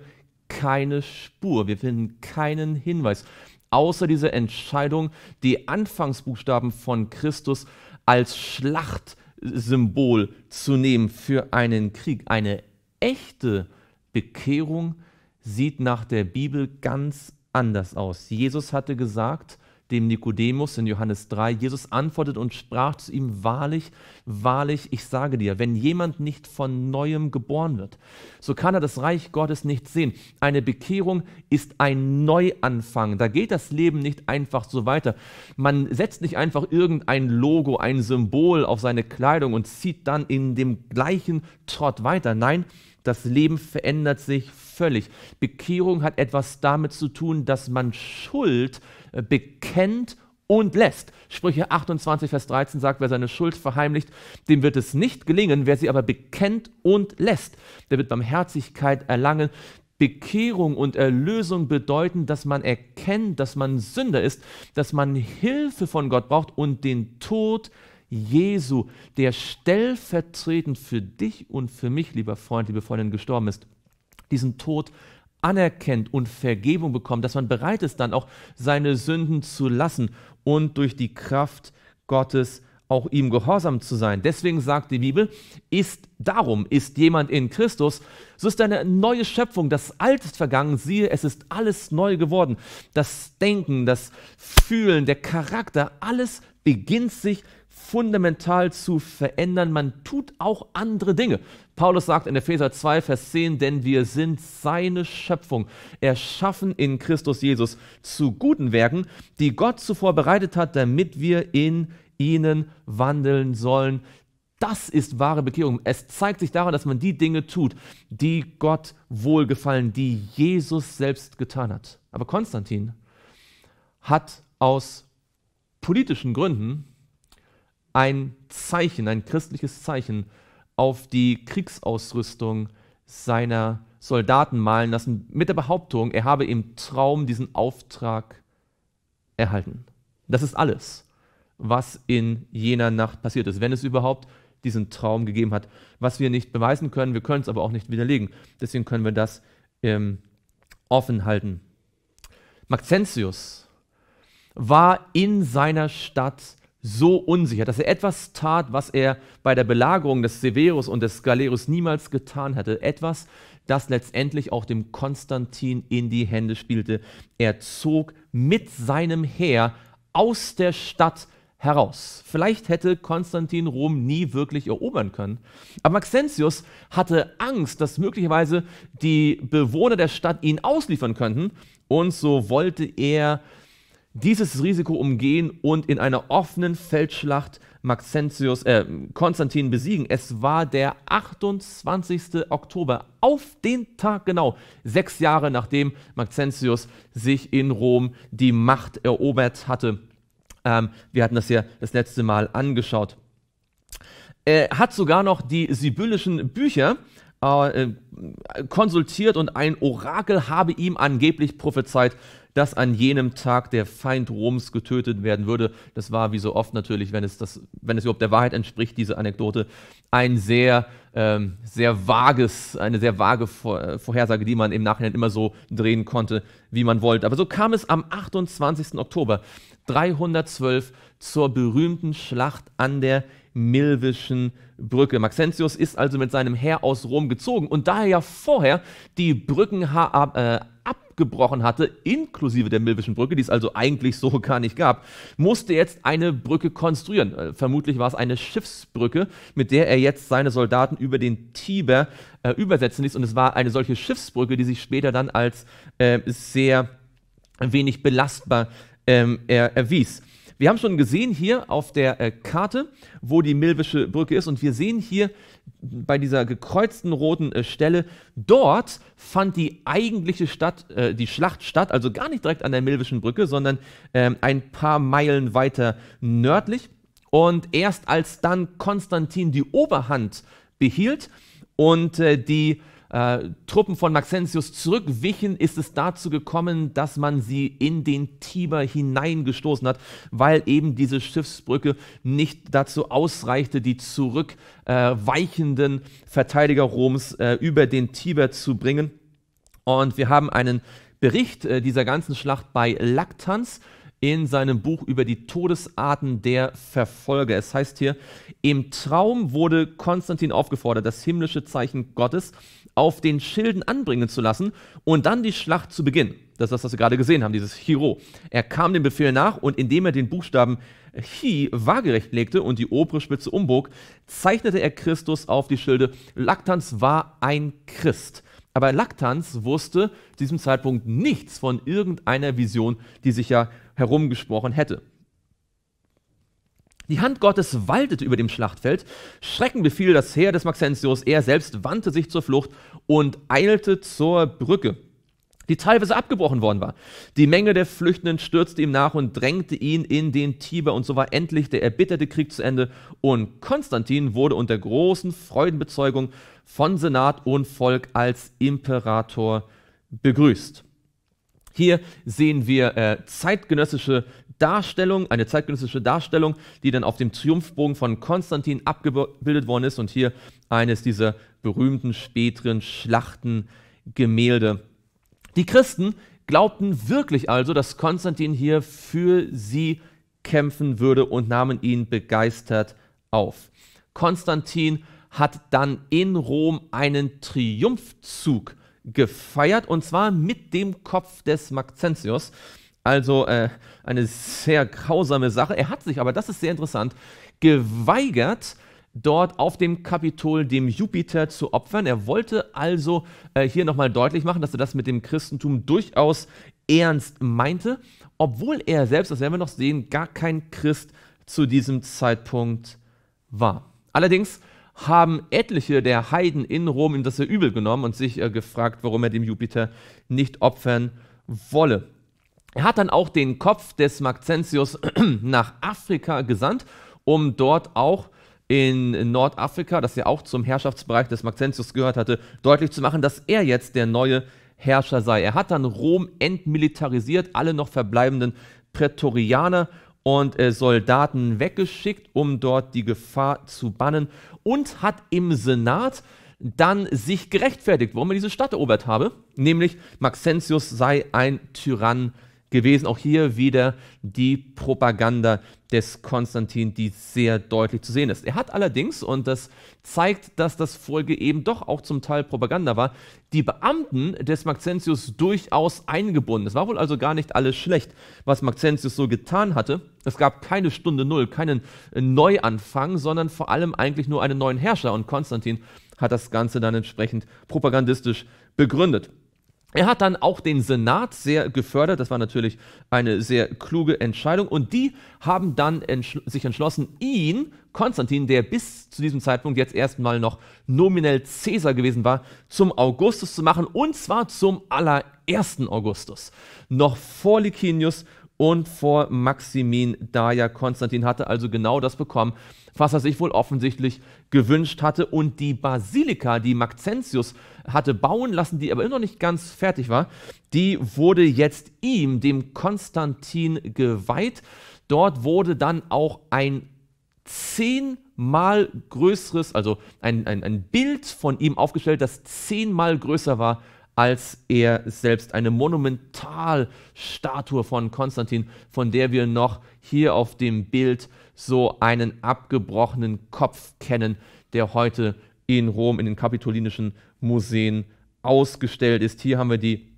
keine Spur, wir finden keinen Hinweis, außer dieser Entscheidung, die Anfangsbuchstaben von Christus als Schlachtsymbol zu nehmen für einen Krieg, eine echte Bekehrung sieht nach der Bibel ganz anders aus. Jesus hatte gesagt, dem Nikodemus in Johannes 3. Jesus antwortet und sprach zu ihm, wahrlich, wahrlich, ich sage dir, wenn jemand nicht von neuem geboren wird, so kann er das Reich Gottes nicht sehen. Eine Bekehrung ist ein Neuanfang. Da geht das Leben nicht einfach so weiter. Man setzt nicht einfach irgendein Logo, ein Symbol auf seine Kleidung und zieht dann in dem gleichen Trott weiter. Nein, das Leben verändert sich völlig. Bekehrung hat etwas damit zu tun, dass man Schuld äh, bekennt und lässt. Sprüche 28, Vers 13 sagt, wer seine Schuld verheimlicht, dem wird es nicht gelingen. Wer sie aber bekennt und lässt, der wird Barmherzigkeit erlangen. Bekehrung und Erlösung bedeuten, dass man erkennt, dass man Sünder ist, dass man Hilfe von Gott braucht und den Tod Jesu, der stellvertretend für dich und für mich, lieber Freund, liebe Freundin, gestorben ist, diesen Tod anerkennt und Vergebung bekommt, dass man bereit ist, dann auch seine Sünden zu lassen und durch die Kraft Gottes auch ihm gehorsam zu sein. Deswegen sagt die Bibel, ist darum, ist jemand in Christus, so ist eine neue Schöpfung, das Alte ist vergangen, siehe, es ist alles neu geworden. Das Denken, das Fühlen, der Charakter, alles beginnt sich fundamental zu verändern. Man tut auch andere Dinge. Paulus sagt in Epheser 2, Vers 10, denn wir sind seine Schöpfung, erschaffen in Christus Jesus zu guten Werken, die Gott zuvor bereitet hat, damit wir in ihnen wandeln sollen. Das ist wahre Bekehrung. Es zeigt sich daran, dass man die Dinge tut, die Gott wohlgefallen, die Jesus selbst getan hat. Aber Konstantin hat aus politischen Gründen ein Zeichen, ein christliches Zeichen auf die Kriegsausrüstung seiner Soldaten malen lassen mit der Behauptung, er habe im Traum diesen Auftrag erhalten. Das ist alles, was in jener Nacht passiert ist, wenn es überhaupt diesen Traum gegeben hat, was wir nicht beweisen können, wir können es aber auch nicht widerlegen. Deswegen können wir das ähm, offen halten. Maxentius war in seiner Stadt so unsicher, dass er etwas tat, was er bei der Belagerung des Severus und des Galerius niemals getan hatte. Etwas, das letztendlich auch dem Konstantin in die Hände spielte. Er zog mit seinem Heer aus der Stadt heraus. Vielleicht hätte Konstantin Rom nie wirklich erobern können. Aber Maxentius hatte Angst, dass möglicherweise die Bewohner der Stadt ihn ausliefern könnten. Und so wollte er dieses Risiko umgehen und in einer offenen Feldschlacht Maxentius, äh, Konstantin besiegen. Es war der 28. Oktober, auf den Tag genau, sechs Jahre nachdem Maxentius sich in Rom die Macht erobert hatte. Ähm, wir hatten das ja das letzte Mal angeschaut. Er hat sogar noch die sibyllischen Bücher äh, äh, konsultiert und ein Orakel habe ihm angeblich prophezeit, dass an jenem Tag der Feind Roms getötet werden würde. Das war wie so oft natürlich, wenn es, das, wenn es überhaupt der Wahrheit entspricht, diese Anekdote, ein sehr, ähm, sehr vages, eine sehr vage äh, Vorhersage, die man im Nachhinein immer so drehen konnte, wie man wollte. Aber so kam es am 28. Oktober 312 zur berühmten Schlacht an der Milwischen Brücke. Maxentius ist also mit seinem Heer aus Rom gezogen und da er ja vorher die Brücken äh, abgebrochen hatte, inklusive der Milwischen Brücke, die es also eigentlich so gar nicht gab, musste jetzt eine Brücke konstruieren. Äh, vermutlich war es eine Schiffsbrücke, mit der er jetzt seine Soldaten über den Tiber äh, übersetzen ließ. Und es war eine solche Schiffsbrücke, die sich später dann als äh, sehr wenig belastbar ähm, er, erwies. Wir haben schon gesehen hier auf der äh, Karte, wo die Milwische Brücke ist. Und wir sehen hier bei dieser gekreuzten roten äh, Stelle, dort fand die eigentliche Stadt, äh, die Schlacht statt, also gar nicht direkt an der Milwischen Brücke, sondern ähm, ein paar Meilen weiter nördlich. Und erst als dann Konstantin die Oberhand behielt und äh, die äh, Truppen von Maxentius zurückwichen, ist es dazu gekommen, dass man sie in den Tiber hineingestoßen hat, weil eben diese Schiffsbrücke nicht dazu ausreichte, die zurückweichenden äh, Verteidiger Roms äh, über den Tiber zu bringen. Und wir haben einen Bericht äh, dieser ganzen Schlacht bei Lactans in seinem Buch über die Todesarten der Verfolger. Es heißt hier, im Traum wurde Konstantin aufgefordert, das himmlische Zeichen Gottes auf den Schilden anbringen zu lassen und dann die Schlacht zu beginnen. Das ist das, was wir gerade gesehen haben, dieses Hiro. Er kam dem Befehl nach und indem er den Buchstaben Hi waagerecht legte und die obere Spitze umbog, zeichnete er Christus auf die Schilde. Laktans war ein Christ. Aber Laktanz wusste zu diesem Zeitpunkt nichts von irgendeiner Vision, die sich ja herumgesprochen hätte. Die Hand Gottes waltete über dem Schlachtfeld. Schrecken befiel das Heer des Maxentius. Er selbst wandte sich zur Flucht und eilte zur Brücke die teilweise abgebrochen worden war. Die Menge der Flüchtenden stürzte ihm nach und drängte ihn in den Tiber und so war endlich der erbitterte Krieg zu Ende und Konstantin wurde unter großen Freudenbezeugung von Senat und Volk als Imperator begrüßt. Hier sehen wir äh, zeitgenössische Darstellung, eine zeitgenössische Darstellung, die dann auf dem Triumphbogen von Konstantin abgebildet worden ist und hier eines dieser berühmten späteren Schlachtengemälde die Christen glaubten wirklich also, dass Konstantin hier für sie kämpfen würde und nahmen ihn begeistert auf. Konstantin hat dann in Rom einen Triumphzug gefeiert und zwar mit dem Kopf des Maxentius. Also äh, eine sehr grausame Sache. Er hat sich aber, das ist sehr interessant, geweigert, dort auf dem Kapitol dem Jupiter zu opfern. Er wollte also äh, hier nochmal deutlich machen, dass er das mit dem Christentum durchaus ernst meinte, obwohl er selbst, das werden wir noch sehen, gar kein Christ zu diesem Zeitpunkt war. Allerdings haben etliche der Heiden in Rom ihm das sehr übel genommen und sich äh, gefragt, warum er dem Jupiter nicht opfern wolle. Er hat dann auch den Kopf des Maxentius [clears throat] nach Afrika gesandt, um dort auch in Nordafrika, das ja auch zum Herrschaftsbereich des Maxentius gehört hatte, deutlich zu machen, dass er jetzt der neue Herrscher sei. Er hat dann Rom entmilitarisiert, alle noch verbleibenden Prätorianer und äh, Soldaten weggeschickt, um dort die Gefahr zu bannen und hat im Senat dann sich gerechtfertigt, warum er diese Stadt erobert habe, nämlich Maxentius sei ein Tyrann gewesen. Auch hier wieder die Propaganda des Konstantin, die sehr deutlich zu sehen ist. Er hat allerdings, und das zeigt, dass das Folge eben doch auch zum Teil Propaganda war, die Beamten des Maxentius durchaus eingebunden. Es war wohl also gar nicht alles schlecht, was Maxentius so getan hatte. Es gab keine Stunde Null, keinen Neuanfang, sondern vor allem eigentlich nur einen neuen Herrscher. Und Konstantin hat das Ganze dann entsprechend propagandistisch begründet. Er hat dann auch den Senat sehr gefördert. Das war natürlich eine sehr kluge Entscheidung. Und die haben dann entschl sich entschlossen, ihn, Konstantin, der bis zu diesem Zeitpunkt jetzt erstmal noch nominell Cäsar gewesen war, zum Augustus zu machen. Und zwar zum allerersten Augustus. Noch vor Licinius und vor Maximin Daya. Konstantin hatte also genau das bekommen, was er sich wohl offensichtlich gewünscht hatte. Und die Basilika, die Maxentius hatte bauen lassen, die aber immer noch nicht ganz fertig war, die wurde jetzt ihm, dem Konstantin, geweiht. Dort wurde dann auch ein zehnmal größeres, also ein, ein, ein Bild von ihm aufgestellt, das zehnmal größer war als er selbst. Eine Monumentalstatue von Konstantin, von der wir noch hier auf dem Bild so einen abgebrochenen Kopf kennen, der heute in Rom in den kapitolinischen Museen ausgestellt ist. Hier haben wir die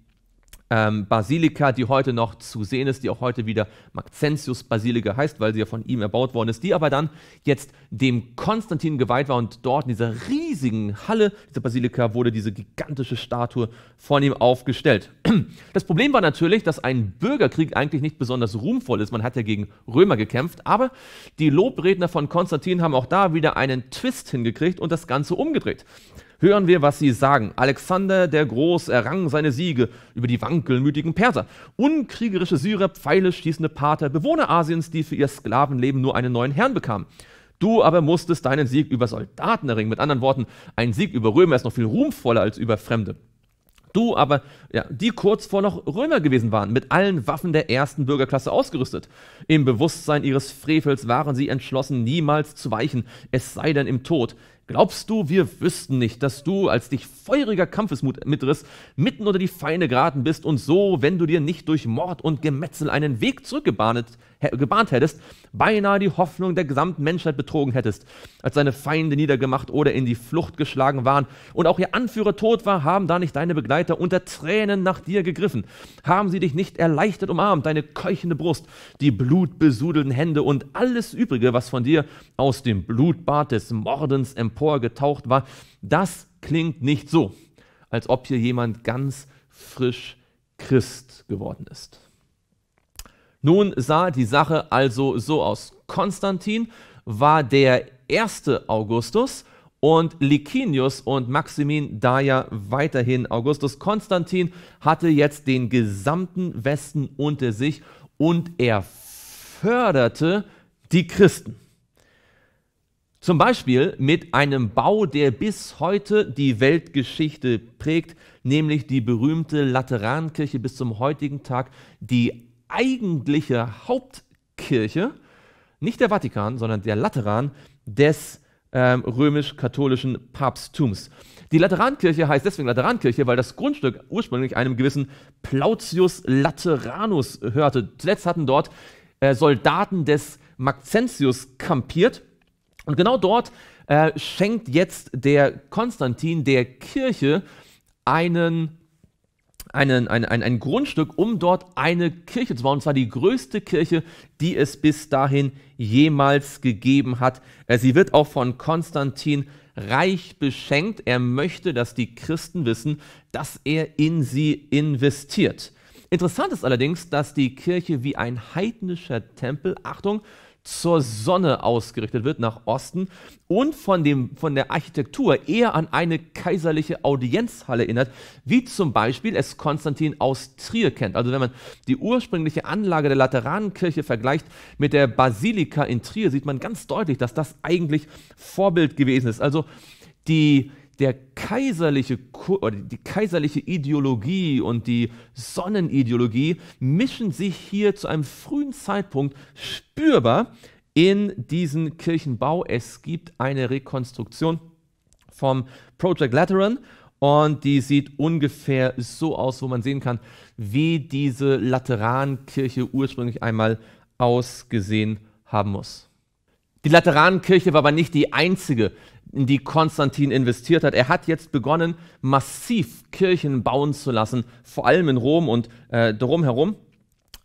ähm, Basilika, die heute noch zu sehen ist, die auch heute wieder Maxentius Basilika heißt, weil sie ja von ihm erbaut worden ist, die aber dann jetzt dem Konstantin geweiht war und dort in dieser riesigen Halle dieser Basilika wurde diese gigantische Statue von ihm aufgestellt. [clears throat] Das Problem war natürlich, dass ein Bürgerkrieg eigentlich nicht besonders ruhmvoll ist. Man hat ja gegen Römer gekämpft, aber die Lobredner von Konstantin haben auch da wieder einen Twist hingekriegt und das Ganze umgedreht. Hören wir, was sie sagen. Alexander der Groß errang seine Siege über die wankelmütigen Perser. Unkriegerische Syrer, Pfeile schießende Pater, Bewohner Asiens, die für ihr Sklavenleben nur einen neuen Herrn bekamen. Du aber musstest deinen Sieg über Soldaten erringen. Mit anderen Worten, ein Sieg über Römer ist noch viel ruhmvoller als über Fremde. Du aber, ja, die kurz vor noch Römer gewesen waren, mit allen Waffen der ersten Bürgerklasse ausgerüstet. Im Bewusstsein ihres Frevels waren sie entschlossen, niemals zu weichen, es sei denn im Tod. Glaubst du, wir wüssten nicht, dass du, als dich feuriger Kampfesmut mitriss, mitten unter die Feinde geraten bist und so, wenn du dir nicht durch Mord und Gemetzel einen Weg zurückgebahnet gebahnt hättest, beinahe die Hoffnung der gesamten Menschheit betrogen hättest, als deine Feinde niedergemacht oder in die Flucht geschlagen waren und auch ihr Anführer tot war, haben da nicht deine Begleiter unter Tränen nach dir gegriffen, haben sie dich nicht erleichtert umarmt, deine keuchende Brust, die blutbesudelten Hände und alles übrige, was von dir aus dem Blutbad des Mordens emporgetaucht war, das klingt nicht so, als ob hier jemand ganz frisch Christ geworden ist. Nun sah die Sache also so aus. Konstantin war der erste Augustus und Licinius und Maximin da ja weiterhin Augustus. Konstantin hatte jetzt den gesamten Westen unter sich und er förderte die Christen. Zum Beispiel mit einem Bau, der bis heute die Weltgeschichte prägt, nämlich die berühmte Laterankirche bis zum heutigen Tag, die eigentliche Hauptkirche, nicht der Vatikan, sondern der Lateran des ähm, römisch-katholischen Papsttums. Die Laterankirche heißt deswegen Laterankirche, weil das Grundstück ursprünglich einem gewissen Plautius Lateranus hörte. Zuletzt hatten dort äh, Soldaten des Maxentius kampiert. Und genau dort äh, schenkt jetzt der Konstantin der Kirche einen einen, ein, ein, ein Grundstück, um dort eine Kirche zu bauen. Und zwar die größte Kirche, die es bis dahin jemals gegeben hat. Äh, sie wird auch von Konstantin reich beschenkt. Er möchte, dass die Christen wissen, dass er in sie investiert. Interessant ist allerdings, dass die Kirche wie ein heidnischer Tempel, Achtung, zur Sonne ausgerichtet wird, nach Osten, und von, dem, von der Architektur eher an eine kaiserliche Audienzhalle erinnert, wie zum Beispiel es Konstantin aus Trier kennt. Also wenn man die ursprüngliche Anlage der Lateranenkirche vergleicht mit der Basilika in Trier, sieht man ganz deutlich, dass das eigentlich Vorbild gewesen ist. Also die der kaiserliche oder die kaiserliche Ideologie und die Sonnenideologie mischen sich hier zu einem frühen Zeitpunkt spürbar in diesen Kirchenbau. Es gibt eine Rekonstruktion vom Project Lateran und die sieht ungefähr so aus, wo man sehen kann, wie diese Laterankirche ursprünglich einmal ausgesehen haben muss. Die Laterankirche war aber nicht die einzige in die Konstantin investiert hat. Er hat jetzt begonnen, massiv Kirchen bauen zu lassen, vor allem in Rom und äh, drumherum.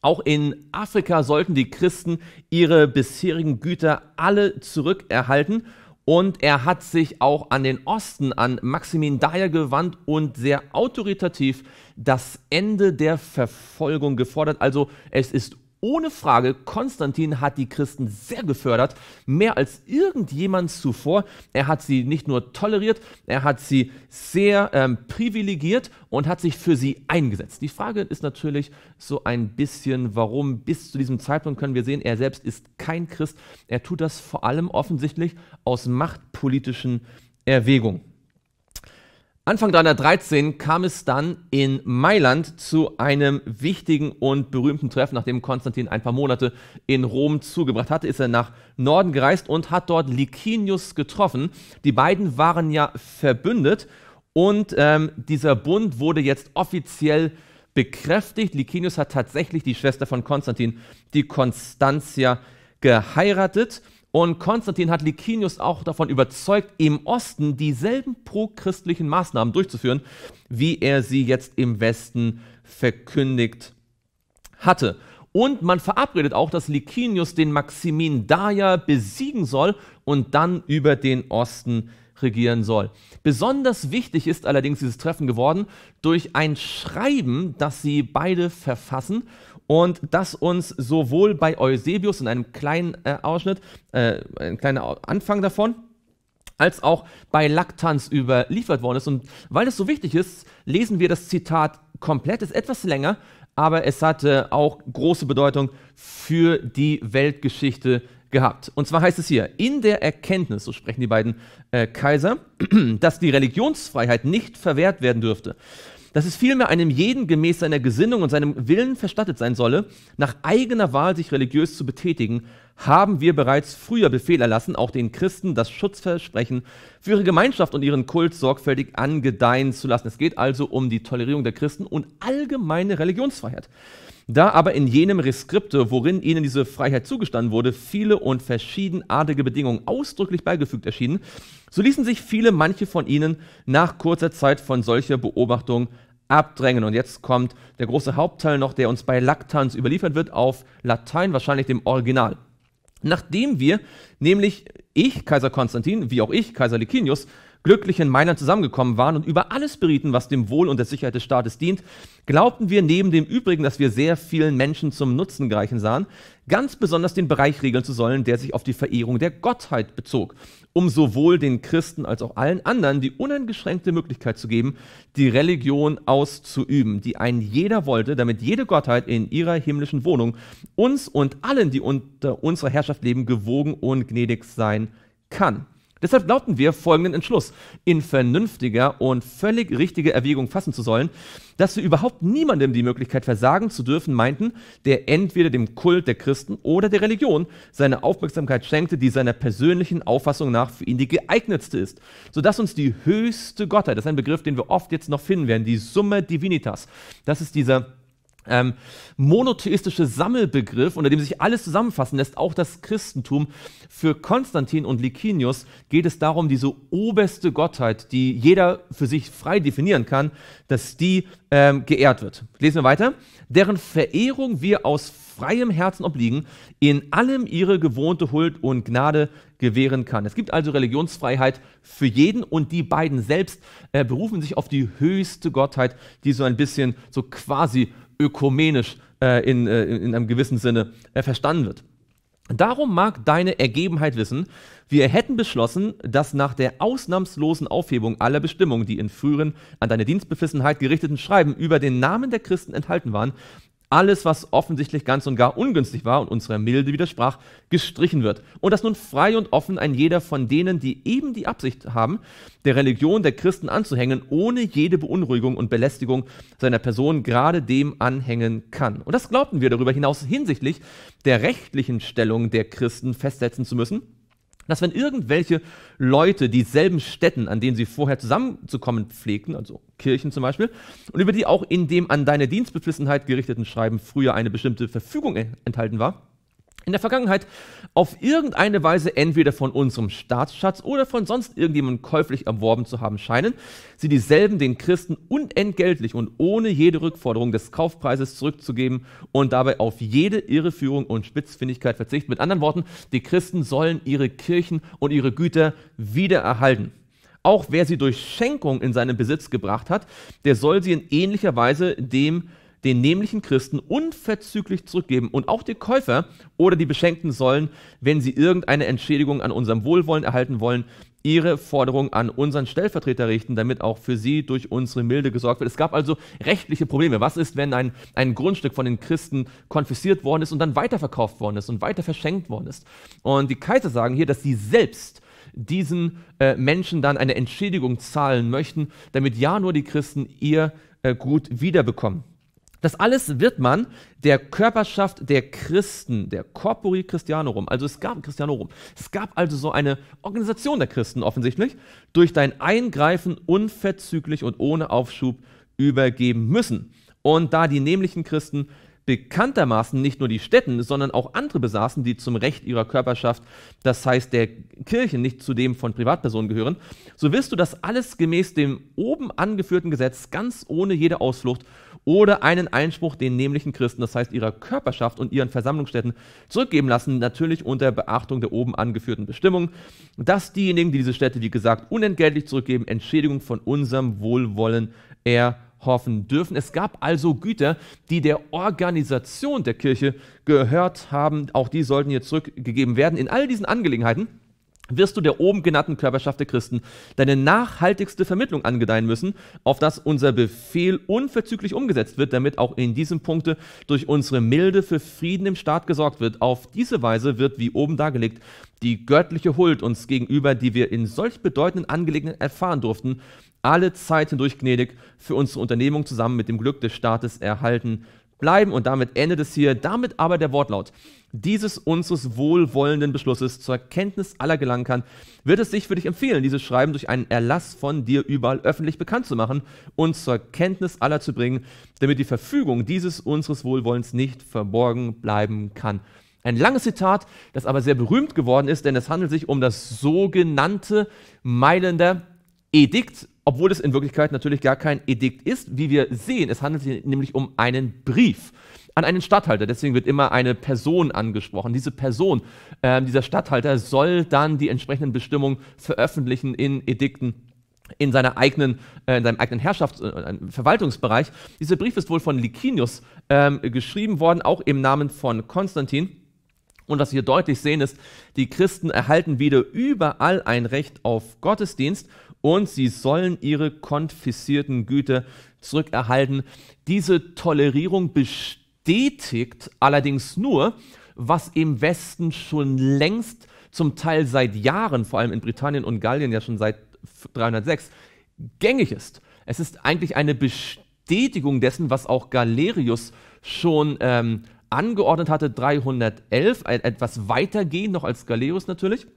Auch in Afrika sollten die Christen ihre bisherigen Güter alle zurückerhalten. Und er hat sich auch an den Osten, an Maximin Daya gewandt und sehr autoritativ das Ende der Verfolgung gefordert. Also es ist ohne Frage, Konstantin hat die Christen sehr gefördert, mehr als irgendjemand zuvor. Er hat sie nicht nur toleriert, er hat sie sehr ähm, privilegiert und hat sich für sie eingesetzt. Die Frage ist natürlich so ein bisschen, warum bis zu diesem Zeitpunkt können wir sehen, er selbst ist kein Christ. Er tut das vor allem offensichtlich aus machtpolitischen Erwägungen. Anfang 313 kam es dann in Mailand zu einem wichtigen und berühmten Treffen. Nachdem Konstantin ein paar Monate in Rom zugebracht hatte, ist er nach Norden gereist und hat dort Licinius getroffen. Die beiden waren ja verbündet und ähm, dieser Bund wurde jetzt offiziell bekräftigt. Licinius hat tatsächlich die Schwester von Konstantin, die Constantia, geheiratet. Und Konstantin hat Licinius auch davon überzeugt, im Osten dieselben prochristlichen Maßnahmen durchzuführen, wie er sie jetzt im Westen verkündigt hatte. Und man verabredet auch, dass Licinius den Maximin Daya besiegen soll und dann über den Osten regieren soll. Besonders wichtig ist allerdings dieses Treffen geworden durch ein Schreiben, das sie beide verfassen und das uns sowohl bei Eusebius in einem kleinen äh, Ausschnitt, äh, ein kleiner Anfang davon, als auch bei Laktanz überliefert worden ist. Und weil das so wichtig ist, lesen wir das Zitat komplett, ist etwas länger, aber es hatte äh, auch große Bedeutung für die Weltgeschichte gehabt. Und zwar heißt es hier, in der Erkenntnis, so sprechen die beiden äh, Kaiser, [clears throat] dass die Religionsfreiheit nicht verwehrt werden dürfte, dass es vielmehr einem jeden gemäß seiner Gesinnung und seinem Willen verstattet sein solle, nach eigener Wahl sich religiös zu betätigen haben wir bereits früher Befehl erlassen, auch den Christen das Schutzversprechen für ihre Gemeinschaft und ihren Kult sorgfältig angedeihen zu lassen. Es geht also um die Tolerierung der Christen und allgemeine Religionsfreiheit. Da aber in jenem Reskripte, worin ihnen diese Freiheit zugestanden wurde, viele und verschiedenartige Bedingungen ausdrücklich beigefügt erschienen, so ließen sich viele, manche von ihnen nach kurzer Zeit von solcher Beobachtung abdrängen. Und jetzt kommt der große Hauptteil noch, der uns bei Lactans überliefert wird, auf Latein, wahrscheinlich dem Original nachdem wir nämlich ich, Kaiser Konstantin, wie auch ich, Kaiser Likinius, glücklich in Mailand zusammengekommen waren und über alles berieten, was dem Wohl und der Sicherheit des Staates dient, glaubten wir neben dem Übrigen, dass wir sehr vielen Menschen zum Nutzen gereichen sahen, ganz besonders den Bereich regeln zu sollen, der sich auf die Verehrung der Gottheit bezog, um sowohl den Christen als auch allen anderen die uneingeschränkte Möglichkeit zu geben, die Religion auszuüben, die ein jeder wollte, damit jede Gottheit in ihrer himmlischen Wohnung uns und allen, die unter unserer Herrschaft leben, gewogen und gnädig sein kann. Deshalb lauten wir folgenden Entschluss, in vernünftiger und völlig richtiger Erwägung fassen zu sollen, dass wir überhaupt niemandem die Möglichkeit versagen zu dürfen, meinten, der entweder dem Kult der Christen oder der Religion seine Aufmerksamkeit schenkte, die seiner persönlichen Auffassung nach für ihn die geeignetste ist, sodass uns die höchste Gottheit, das ist ein Begriff, den wir oft jetzt noch finden werden, die Summe Divinitas, das ist dieser ähm, monotheistische Sammelbegriff, unter dem sich alles zusammenfassen lässt, auch das Christentum. Für Konstantin und Licinius geht es darum, diese oberste Gottheit, die jeder für sich frei definieren kann, dass die ähm, geehrt wird. Lesen wir weiter. Deren Verehrung wir aus freiem Herzen obliegen, in allem ihre gewohnte Huld und Gnade gewähren kann. Es gibt also Religionsfreiheit für jeden und die beiden selbst äh, berufen sich auf die höchste Gottheit, die so ein bisschen so quasi ökumenisch äh, in, äh, in einem gewissen Sinne äh, verstanden wird. Darum mag deine Ergebenheit wissen, wir hätten beschlossen, dass nach der ausnahmslosen Aufhebung aller Bestimmungen, die in früheren an deine Dienstbefissenheit gerichteten Schreiben über den Namen der Christen enthalten waren, alles, was offensichtlich ganz und gar ungünstig war und unserer Milde widersprach, gestrichen wird. Und dass nun frei und offen ein jeder von denen, die eben die Absicht haben, der Religion der Christen anzuhängen, ohne jede Beunruhigung und Belästigung seiner Person gerade dem anhängen kann. Und das glaubten wir darüber hinaus hinsichtlich der rechtlichen Stellung der Christen festsetzen zu müssen dass wenn irgendwelche Leute dieselben Städten, an denen sie vorher zusammenzukommen pflegten, also Kirchen zum Beispiel, und über die auch in dem an deine Dienstbeflissenheit gerichteten Schreiben früher eine bestimmte Verfügung enthalten war, in der Vergangenheit auf irgendeine Weise entweder von unserem Staatsschatz oder von sonst irgendjemandem käuflich erworben zu haben scheinen, sie dieselben den Christen unentgeltlich und ohne jede Rückforderung des Kaufpreises zurückzugeben und dabei auf jede Irreführung und Spitzfindigkeit verzichten. Mit anderen Worten, die Christen sollen ihre Kirchen und ihre Güter wiedererhalten. Auch wer sie durch Schenkung in seinen Besitz gebracht hat, der soll sie in ähnlicher Weise dem den nämlichen Christen unverzüglich zurückgeben. Und auch die Käufer oder die Beschenkten sollen, wenn sie irgendeine Entschädigung an unserem Wohlwollen erhalten wollen, ihre Forderung an unseren Stellvertreter richten, damit auch für sie durch unsere Milde gesorgt wird. Es gab also rechtliche Probleme. Was ist, wenn ein, ein Grundstück von den Christen konfisziert worden ist und dann weiterverkauft worden ist und weiter verschenkt worden ist? Und die Kaiser sagen hier, dass sie selbst diesen äh, Menschen dann eine Entschädigung zahlen möchten, damit ja nur die Christen ihr äh, Gut wiederbekommen. Das alles wird man der Körperschaft der Christen, der Corpori Christianorum, also es gab Christianorum, es gab also so eine Organisation der Christen offensichtlich, durch dein Eingreifen unverzüglich und ohne Aufschub übergeben müssen. Und da die nämlichen Christen bekanntermaßen nicht nur die Städten, sondern auch andere besaßen, die zum Recht ihrer Körperschaft, das heißt der Kirchen, nicht zu dem von Privatpersonen gehören, so wirst du das alles gemäß dem oben angeführten Gesetz ganz ohne jede Ausflucht oder einen Einspruch den nämlichen Christen, das heißt ihrer Körperschaft und ihren Versammlungsstätten, zurückgeben lassen, natürlich unter Beachtung der oben angeführten Bestimmungen, dass diejenigen, die diese Städte, wie gesagt, unentgeltlich zurückgeben, Entschädigung von unserem Wohlwollen erhalten hoffen dürfen. Es gab also Güter, die der Organisation der Kirche gehört haben. Auch die sollten hier zurückgegeben werden. In all diesen Angelegenheiten wirst du der oben genannten Körperschaft der Christen deine nachhaltigste Vermittlung angedeihen müssen, auf das unser Befehl unverzüglich umgesetzt wird, damit auch in diesem Punkte durch unsere Milde für Frieden im Staat gesorgt wird. Auf diese Weise wird, wie oben dargelegt, die göttliche Huld uns gegenüber, die wir in solch bedeutenden Angelegenheiten erfahren durften, alle Zeit hindurch gnädig für unsere Unternehmung zusammen mit dem Glück des Staates erhalten bleiben. Und damit endet es hier. Damit aber der Wortlaut dieses unseres wohlwollenden Beschlusses zur Kenntnis aller gelangen kann, wird es sich für dich empfehlen, dieses Schreiben durch einen Erlass von dir überall öffentlich bekannt zu machen und zur Kenntnis aller zu bringen, damit die Verfügung dieses unseres Wohlwollens nicht verborgen bleiben kann. Ein langes Zitat, das aber sehr berühmt geworden ist, denn es handelt sich um das sogenannte Mailänder Edikt, obwohl es in Wirklichkeit natürlich gar kein Edikt ist. Wie wir sehen, es handelt sich nämlich um einen Brief an einen Statthalter. Deswegen wird immer eine Person angesprochen. Diese Person, äh, dieser Statthalter, soll dann die entsprechenden Bestimmungen veröffentlichen in Edikten in, seiner eigenen, äh, in seinem eigenen Herrschafts- und äh, Verwaltungsbereich. Dieser Brief ist wohl von Licinius ähm, geschrieben worden, auch im Namen von Konstantin. Und was wir deutlich sehen ist, die Christen erhalten wieder überall ein Recht auf Gottesdienst und sie sollen ihre konfiszierten Güter zurückerhalten. Diese Tolerierung bestätigt allerdings nur, was im Westen schon längst, zum Teil seit Jahren, vor allem in Britannien und Gallien ja schon seit 306, gängig ist. Es ist eigentlich eine Bestätigung dessen, was auch Galerius schon ähm, angeordnet hatte, 311, etwas weitergehend noch als Galerius natürlich.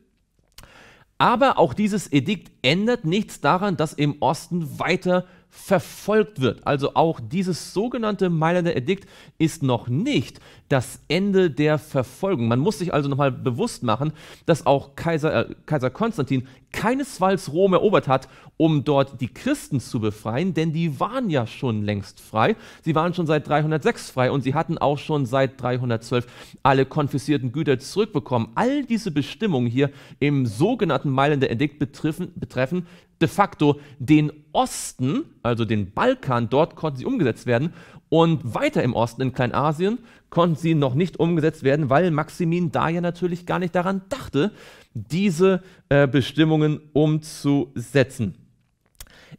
Aber auch dieses Edikt ändert nichts daran, dass im Osten weiter verfolgt wird. Also auch dieses sogenannte Mailänder Edikt ist noch nicht das Ende der Verfolgung. Man muss sich also nochmal bewusst machen, dass auch Kaiser, äh, Kaiser Konstantin keinesfalls Rom erobert hat, um dort die Christen zu befreien, denn die waren ja schon längst frei. Sie waren schon seit 306 frei und sie hatten auch schon seit 312 alle konfiszierten Güter zurückbekommen. All diese Bestimmungen hier im sogenannten Mailänder Edikt betreffen, betreffen de facto den Osten, also den Balkan, dort konnten sie umgesetzt werden. Und weiter im Osten, in Kleinasien, konnten sie noch nicht umgesetzt werden, weil Maximin da ja natürlich gar nicht daran dachte, diese äh, Bestimmungen umzusetzen.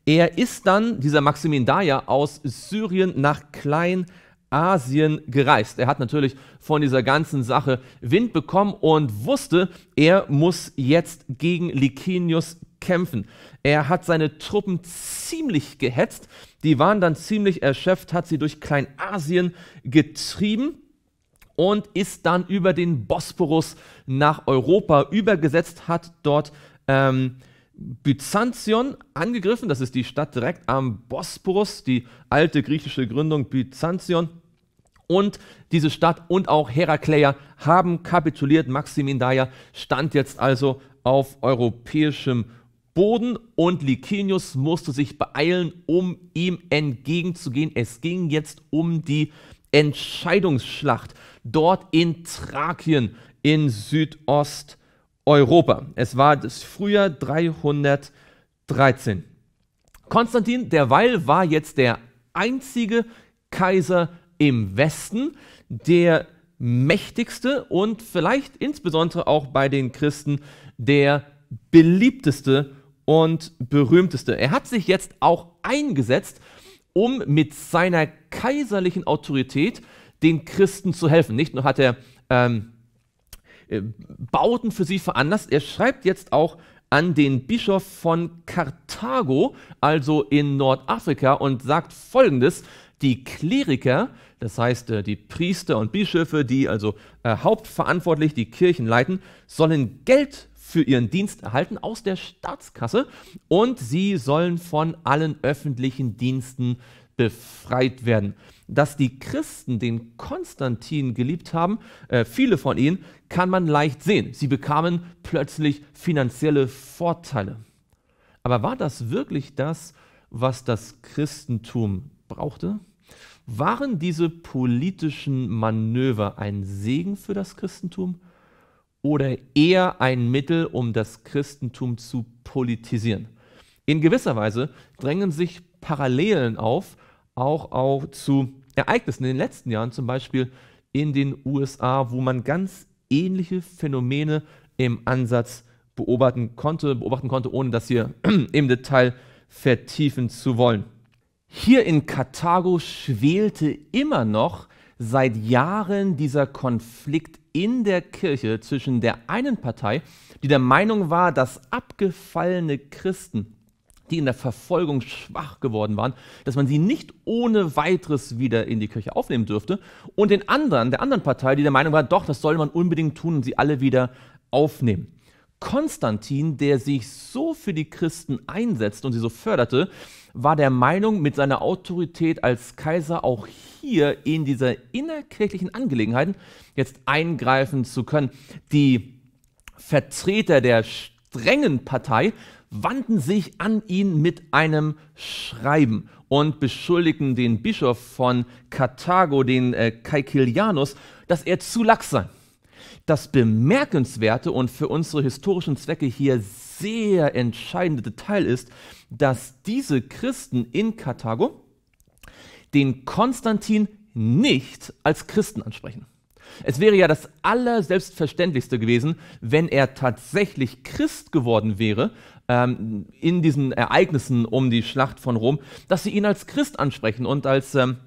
Er ist dann, dieser Maximin Daya, aus Syrien nach Kleinasien gereist. Er hat natürlich von dieser ganzen Sache Wind bekommen und wusste, er muss jetzt gegen Licinius kämpfen. Er hat seine Truppen ziemlich gehetzt. Die waren dann ziemlich erschöpft, hat sie durch Kleinasien getrieben und ist dann über den Bosporus nach Europa übergesetzt, hat dort ähm, Byzantion angegriffen. Das ist die Stadt direkt am Bosporus, die alte griechische Gründung Byzantion. Und diese Stadt und auch Herakleia haben kapituliert. Maximin Daya stand jetzt also auf europäischem Boden und Licinius musste sich beeilen, um ihm entgegenzugehen. Es ging jetzt um die Entscheidungsschlacht dort in Thrakien in Südosteuropa. Es war das Frühjahr 313. Konstantin derweil war jetzt der einzige Kaiser im Westen, der mächtigste und vielleicht insbesondere auch bei den Christen der beliebteste und berühmteste. Er hat sich jetzt auch eingesetzt, um mit seiner kaiserlichen Autorität den Christen zu helfen. Nicht nur hat er ähm, äh, Bauten für sie veranlasst, er schreibt jetzt auch an den Bischof von Karthago, also in Nordafrika, und sagt folgendes, die Kleriker, das heißt äh, die Priester und Bischöfe, die also äh, hauptverantwortlich die Kirchen leiten, sollen Geld für ihren Dienst erhalten aus der Staatskasse und sie sollen von allen öffentlichen Diensten befreit werden. Dass die Christen den Konstantin geliebt haben, äh, viele von ihnen, kann man leicht sehen. Sie bekamen plötzlich finanzielle Vorteile. Aber war das wirklich das, was das Christentum brauchte? Waren diese politischen Manöver ein Segen für das Christentum? oder eher ein Mittel, um das Christentum zu politisieren. In gewisser Weise drängen sich Parallelen auf, auch, auch zu Ereignissen in den letzten Jahren, zum Beispiel in den USA, wo man ganz ähnliche Phänomene im Ansatz beobachten konnte, beobachten konnte ohne das hier [clears throat] im Detail vertiefen zu wollen. Hier in Karthago schwelte immer noch seit Jahren dieser Konflikt in der Kirche zwischen der einen Partei, die der Meinung war, dass abgefallene Christen, die in der Verfolgung schwach geworden waren, dass man sie nicht ohne weiteres wieder in die Kirche aufnehmen dürfte, und den anderen, der anderen Partei, die der Meinung war, doch, das soll man unbedingt tun und sie alle wieder aufnehmen. Konstantin, der sich so für die Christen einsetzte und sie so förderte, war der Meinung, mit seiner Autorität als Kaiser auch hier in dieser innerkirchlichen Angelegenheiten jetzt eingreifen zu können. Die Vertreter der strengen Partei wandten sich an ihn mit einem Schreiben und beschuldigten den Bischof von Karthago, den äh, dass er zu lax sei das bemerkenswerte und für unsere historischen Zwecke hier sehr entscheidende Detail ist, dass diese Christen in Karthago den Konstantin nicht als Christen ansprechen. Es wäre ja das Allerselbstverständlichste gewesen, wenn er tatsächlich Christ geworden wäre ähm, in diesen Ereignissen um die Schlacht von Rom, dass sie ihn als Christ ansprechen und als ähm,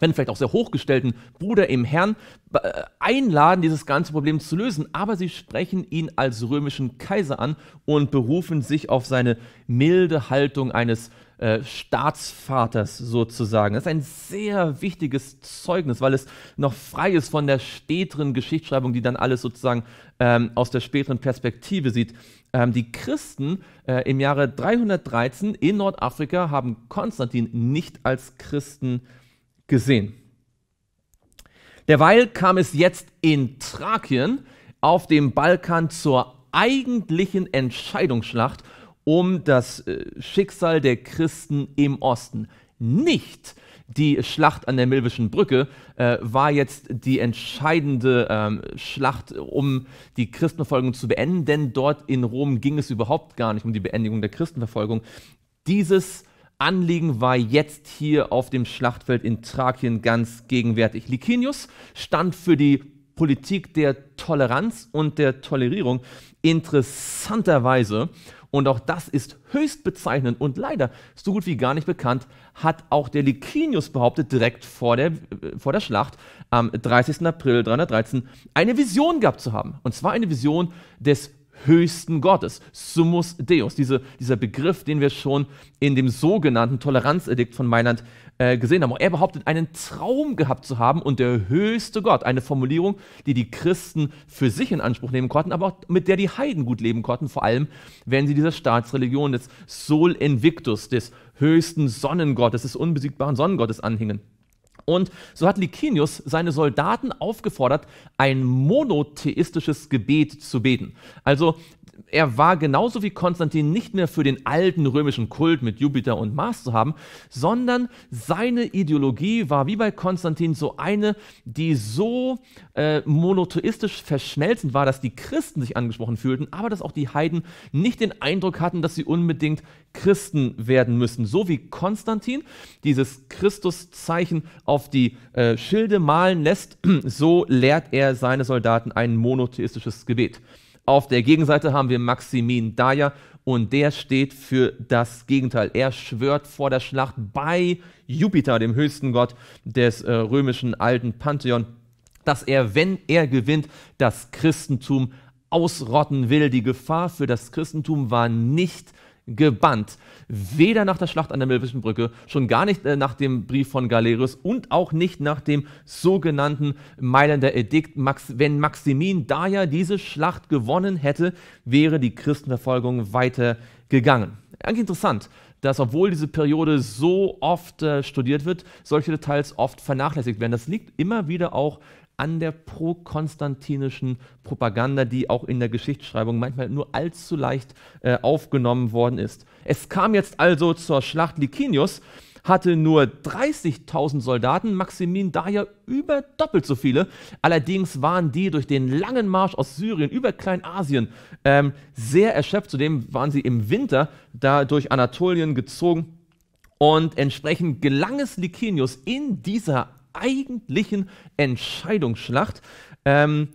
wenn vielleicht auch sehr hochgestellten Bruder im Herrn äh, einladen, dieses ganze Problem zu lösen. Aber sie sprechen ihn als römischen Kaiser an und berufen sich auf seine milde Haltung eines äh, Staatsvaters sozusagen. Das ist ein sehr wichtiges Zeugnis, weil es noch frei ist von der späteren Geschichtsschreibung, die dann alles sozusagen ähm, aus der späteren Perspektive sieht. Ähm, die Christen äh, im Jahre 313 in Nordafrika haben Konstantin nicht als Christen äh, gesehen. Derweil kam es jetzt in Thrakien auf dem Balkan zur eigentlichen Entscheidungsschlacht um das äh, Schicksal der Christen im Osten. Nicht die Schlacht an der Milwischen Brücke äh, war jetzt die entscheidende ähm, Schlacht, um die Christenverfolgung zu beenden, denn dort in Rom ging es überhaupt gar nicht um die Beendigung der Christenverfolgung. Dieses Anliegen war jetzt hier auf dem Schlachtfeld in Thrakien ganz gegenwärtig. Licinius stand für die Politik der Toleranz und der Tolerierung interessanterweise, und auch das ist höchst bezeichnend und leider so gut wie gar nicht bekannt, hat auch der Licinius behauptet, direkt vor der, äh, vor der Schlacht am 30. April 313 eine Vision gehabt zu haben. Und zwar eine Vision des höchsten Gottes, Summus Deus, diese, dieser Begriff, den wir schon in dem sogenannten Toleranzedikt von Mailand äh, gesehen haben. Und er behauptet, einen Traum gehabt zu haben und der höchste Gott, eine Formulierung, die die Christen für sich in Anspruch nehmen konnten, aber auch mit der die Heiden gut leben konnten, vor allem, wenn sie dieser Staatsreligion des Sol Invictus, des höchsten Sonnengottes, des unbesiegbaren Sonnengottes anhingen. Und so hat Licinius seine Soldaten aufgefordert, ein monotheistisches Gebet zu beten. Also er war genauso wie Konstantin nicht mehr für den alten römischen Kult mit Jupiter und Mars zu haben, sondern seine Ideologie war wie bei Konstantin so eine, die so äh, monotheistisch verschmelzend war, dass die Christen sich angesprochen fühlten, aber dass auch die Heiden nicht den Eindruck hatten, dass sie unbedingt Christen werden müssen. So wie Konstantin dieses Christuszeichen auf die äh, Schilde malen lässt, [clears throat] so lehrt er seine Soldaten ein monotheistisches Gebet. Auf der Gegenseite haben wir Maximin Daya und der steht für das Gegenteil. Er schwört vor der Schlacht bei Jupiter, dem höchsten Gott des äh, römischen alten Pantheon, dass er, wenn er gewinnt, das Christentum ausrotten will. Die Gefahr für das Christentum war nicht gebannt. Weder nach der Schlacht an der Melvischen Brücke, schon gar nicht äh, nach dem Brief von Galerius und auch nicht nach dem sogenannten Mailänder Edikt. wenn Maximin da ja diese Schlacht gewonnen hätte, wäre die Christenverfolgung weitergegangen. Eigentlich interessant, dass obwohl diese Periode so oft äh, studiert wird, solche Details oft vernachlässigt werden. Das liegt immer wieder auch an der prokonstantinischen Propaganda, die auch in der Geschichtsschreibung manchmal nur allzu leicht äh, aufgenommen worden ist. Es kam jetzt also zur Schlacht Licinius, hatte nur 30.000 Soldaten, Maximin daher über doppelt so viele. Allerdings waren die durch den langen Marsch aus Syrien über Kleinasien ähm, sehr erschöpft. Zudem waren sie im Winter da durch Anatolien gezogen. Und entsprechend gelang es Licinius in dieser eigentlichen Entscheidungsschlacht ähm,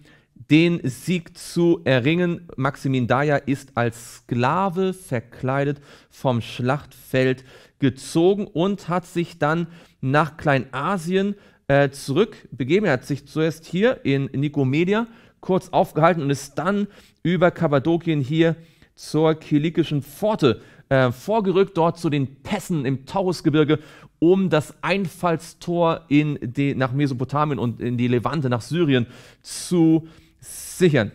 den Sieg zu erringen. Maximin Daya ist als Sklave verkleidet vom Schlachtfeld gezogen und hat sich dann nach Kleinasien äh, zurückbegeben. Er hat sich zuerst hier in Nikomedia kurz aufgehalten und ist dann über Kappadokien hier zur kilikischen Pforte äh, vorgerückt, dort zu den Pässen im Taurusgebirge um das Einfallstor in die, nach Mesopotamien und in die Levante, nach Syrien zu sichern.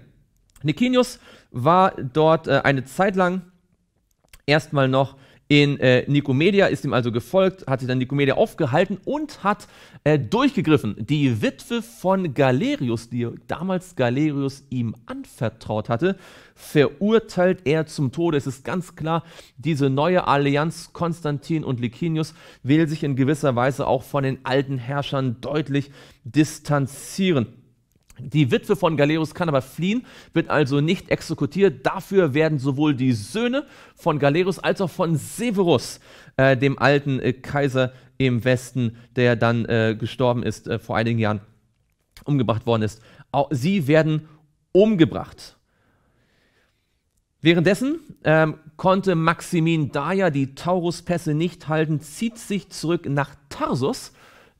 Nikinius war dort äh, eine Zeit lang erstmal noch in äh, Nikomedia, ist ihm also gefolgt, hat sich dann Nikomedia aufgehalten und hat äh, durchgegriffen. Die Witwe von Galerius, die damals Galerius ihm anvertraut hatte, verurteilt er zum Tode. Es ist ganz klar, diese neue Allianz Konstantin und Licinius will sich in gewisser Weise auch von den alten Herrschern deutlich distanzieren. Die Witwe von Galeus kann aber fliehen, wird also nicht exekutiert. Dafür werden sowohl die Söhne von Galeus als auch von Severus, äh, dem alten äh, Kaiser im Westen, der dann äh, gestorben ist, äh, vor einigen Jahren umgebracht worden ist, auch sie werden umgebracht. Währenddessen ähm, konnte Maximin Daya die Tauruspässe nicht halten, zieht sich zurück nach Tarsus,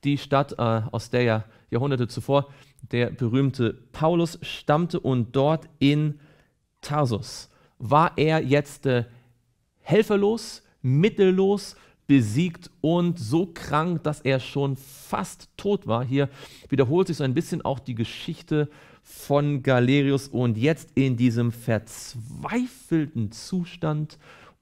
die Stadt, äh, aus der er Jahrhunderte zuvor. Der berühmte Paulus stammte und dort in Tarsus war er jetzt äh, helferlos, mittellos, besiegt und so krank, dass er schon fast tot war. Hier wiederholt sich so ein bisschen auch die Geschichte von Galerius und jetzt in diesem verzweifelten Zustand,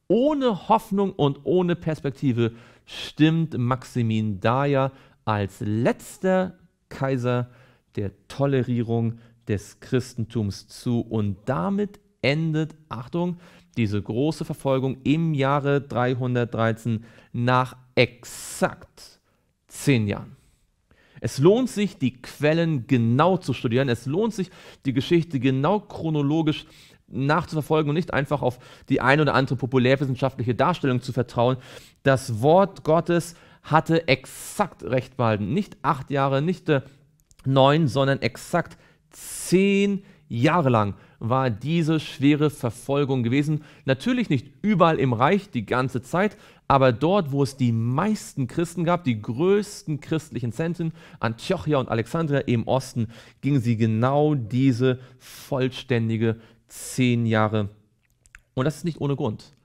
ohne Hoffnung und ohne Perspektive, stimmt Maximin Daya als letzter Kaiser der Tolerierung des Christentums zu. Und damit endet, Achtung, diese große Verfolgung im Jahre 313 nach exakt zehn Jahren. Es lohnt sich, die Quellen genau zu studieren. Es lohnt sich, die Geschichte genau chronologisch nachzuverfolgen und nicht einfach auf die ein oder andere populärwissenschaftliche Darstellung zu vertrauen. Das Wort Gottes hatte exakt recht behalten. Nicht acht Jahre, nicht äh, neun, sondern exakt zehn Jahre lang war diese schwere Verfolgung gewesen. Natürlich nicht überall im Reich die ganze Zeit, aber dort, wo es die meisten Christen gab, die größten christlichen Zentren, Antiochia und Alexandria im Osten, ging sie genau diese vollständige zehn Jahre. Und das ist nicht ohne Grund.